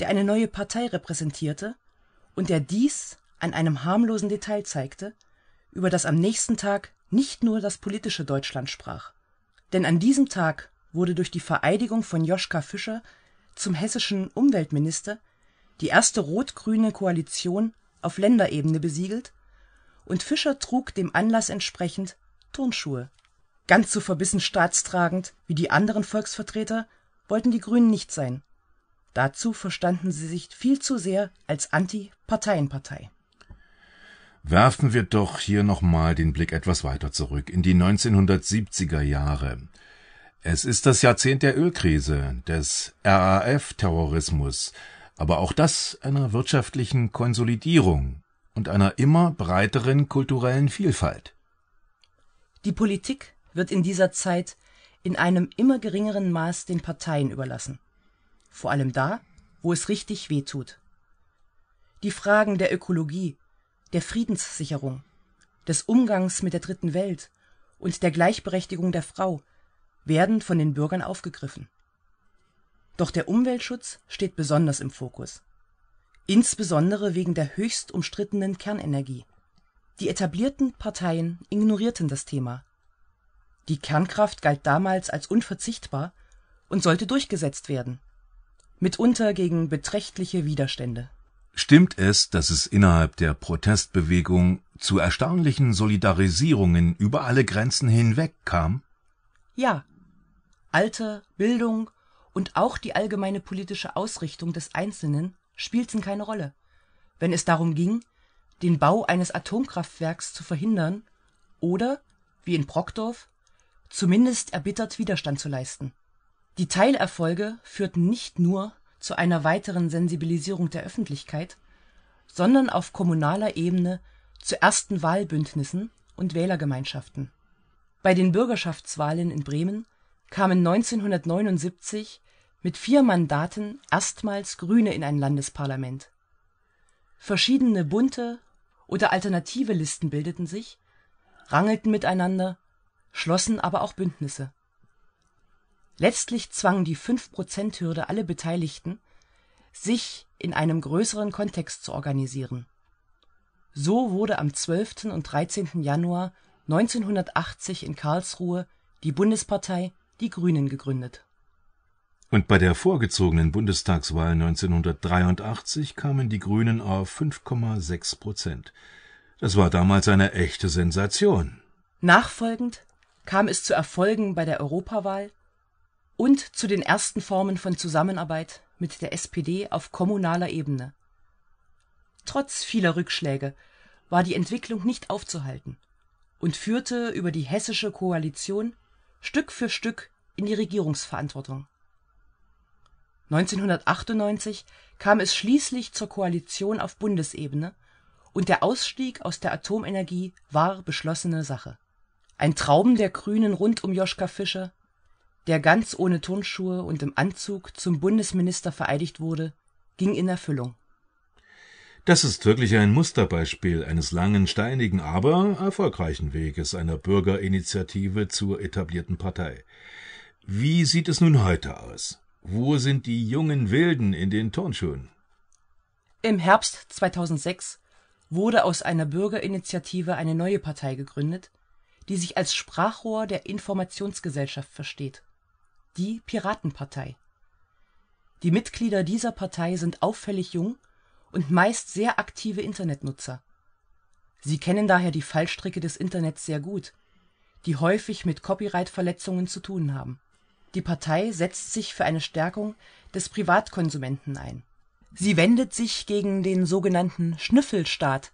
der eine neue Partei repräsentierte und der dies an einem harmlosen Detail zeigte, über das am nächsten Tag nicht nur das politische Deutschland sprach. Denn an diesem Tag wurde durch die Vereidigung von Joschka Fischer zum hessischen Umweltminister die erste rot-grüne Koalition auf Länderebene besiegelt und Fischer trug dem Anlass entsprechend Turnschuhe. Ganz so verbissen staatstragend wie die anderen Volksvertreter wollten die Grünen nicht sein. Dazu verstanden sie sich viel zu sehr als Anti-Parteienpartei. Werfen wir doch hier nochmal den Blick etwas weiter zurück in die 1970er Jahre es ist das Jahrzehnt der Ölkrise, des RAF-Terrorismus, aber auch das einer wirtschaftlichen Konsolidierung und einer immer breiteren kulturellen Vielfalt. Die Politik wird in dieser Zeit in einem immer geringeren Maß den Parteien überlassen, vor allem da, wo es richtig weh tut. Die Fragen der Ökologie, der Friedenssicherung, des Umgangs mit der dritten Welt und der Gleichberechtigung der Frau werden von den Bürgern aufgegriffen. Doch der Umweltschutz steht besonders im Fokus, insbesondere wegen der höchst umstrittenen Kernenergie. Die etablierten Parteien ignorierten das Thema. Die Kernkraft galt damals als unverzichtbar und sollte durchgesetzt werden, mitunter gegen beträchtliche Widerstände. Stimmt es, dass es innerhalb der Protestbewegung zu erstaunlichen Solidarisierungen über alle Grenzen hinweg kam? Ja, Alter, Bildung und auch die allgemeine politische Ausrichtung des Einzelnen spielten keine Rolle, wenn es darum ging, den Bau eines Atomkraftwerks zu verhindern oder – wie in Brockdorf – zumindest erbittert Widerstand zu leisten. Die Teilerfolge führten nicht nur zu einer weiteren Sensibilisierung der Öffentlichkeit, sondern auf kommunaler Ebene zu ersten Wahlbündnissen und Wählergemeinschaften. Bei den Bürgerschaftswahlen in Bremen kamen 1979 mit vier Mandaten erstmals Grüne in ein Landesparlament. Verschiedene bunte oder alternative Listen bildeten sich, rangelten miteinander, schlossen aber auch Bündnisse. Letztlich zwang die Fünf-Prozent-Hürde alle Beteiligten, sich in einem größeren Kontext zu organisieren. So wurde am 12. und 13. Januar 1980 in Karlsruhe die Bundespartei die Grünen gegründet. Und bei der vorgezogenen Bundestagswahl 1983 kamen die Grünen auf 5,6 Prozent. Das war damals eine echte Sensation. Nachfolgend kam es zu Erfolgen bei der Europawahl und zu den ersten Formen von Zusammenarbeit mit der SPD auf kommunaler Ebene. Trotz vieler Rückschläge war die Entwicklung nicht aufzuhalten und führte über die Hessische Koalition Stück für Stück in die Regierungsverantwortung. 1998 kam es schließlich zur Koalition auf Bundesebene und der Ausstieg aus der Atomenergie war beschlossene Sache. Ein Traum der Grünen rund um Joschka Fischer, der ganz ohne Turnschuhe und im Anzug zum Bundesminister vereidigt wurde, ging in Erfüllung das ist wirklich ein Musterbeispiel eines langen, steinigen, aber erfolgreichen Weges einer Bürgerinitiative zur etablierten Partei. Wie sieht es nun heute aus? Wo sind die jungen Wilden in den Turnschuhen? Im Herbst 2006 wurde aus einer Bürgerinitiative eine neue Partei gegründet, die sich als Sprachrohr der Informationsgesellschaft versteht. Die Piratenpartei. Die Mitglieder dieser Partei sind auffällig jung und meist sehr aktive Internetnutzer. Sie kennen daher die Fallstricke des Internets sehr gut, die häufig mit Copyright-Verletzungen zu tun haben. Die Partei setzt sich für eine Stärkung des Privatkonsumenten ein. Sie wendet sich gegen den sogenannten Schnüffelstaat,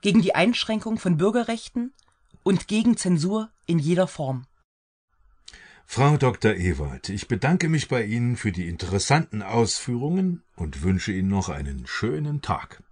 gegen die Einschränkung von Bürgerrechten und gegen Zensur in jeder Form Frau Dr. Ewald, ich bedanke mich bei Ihnen für die interessanten Ausführungen und wünsche Ihnen noch einen schönen Tag.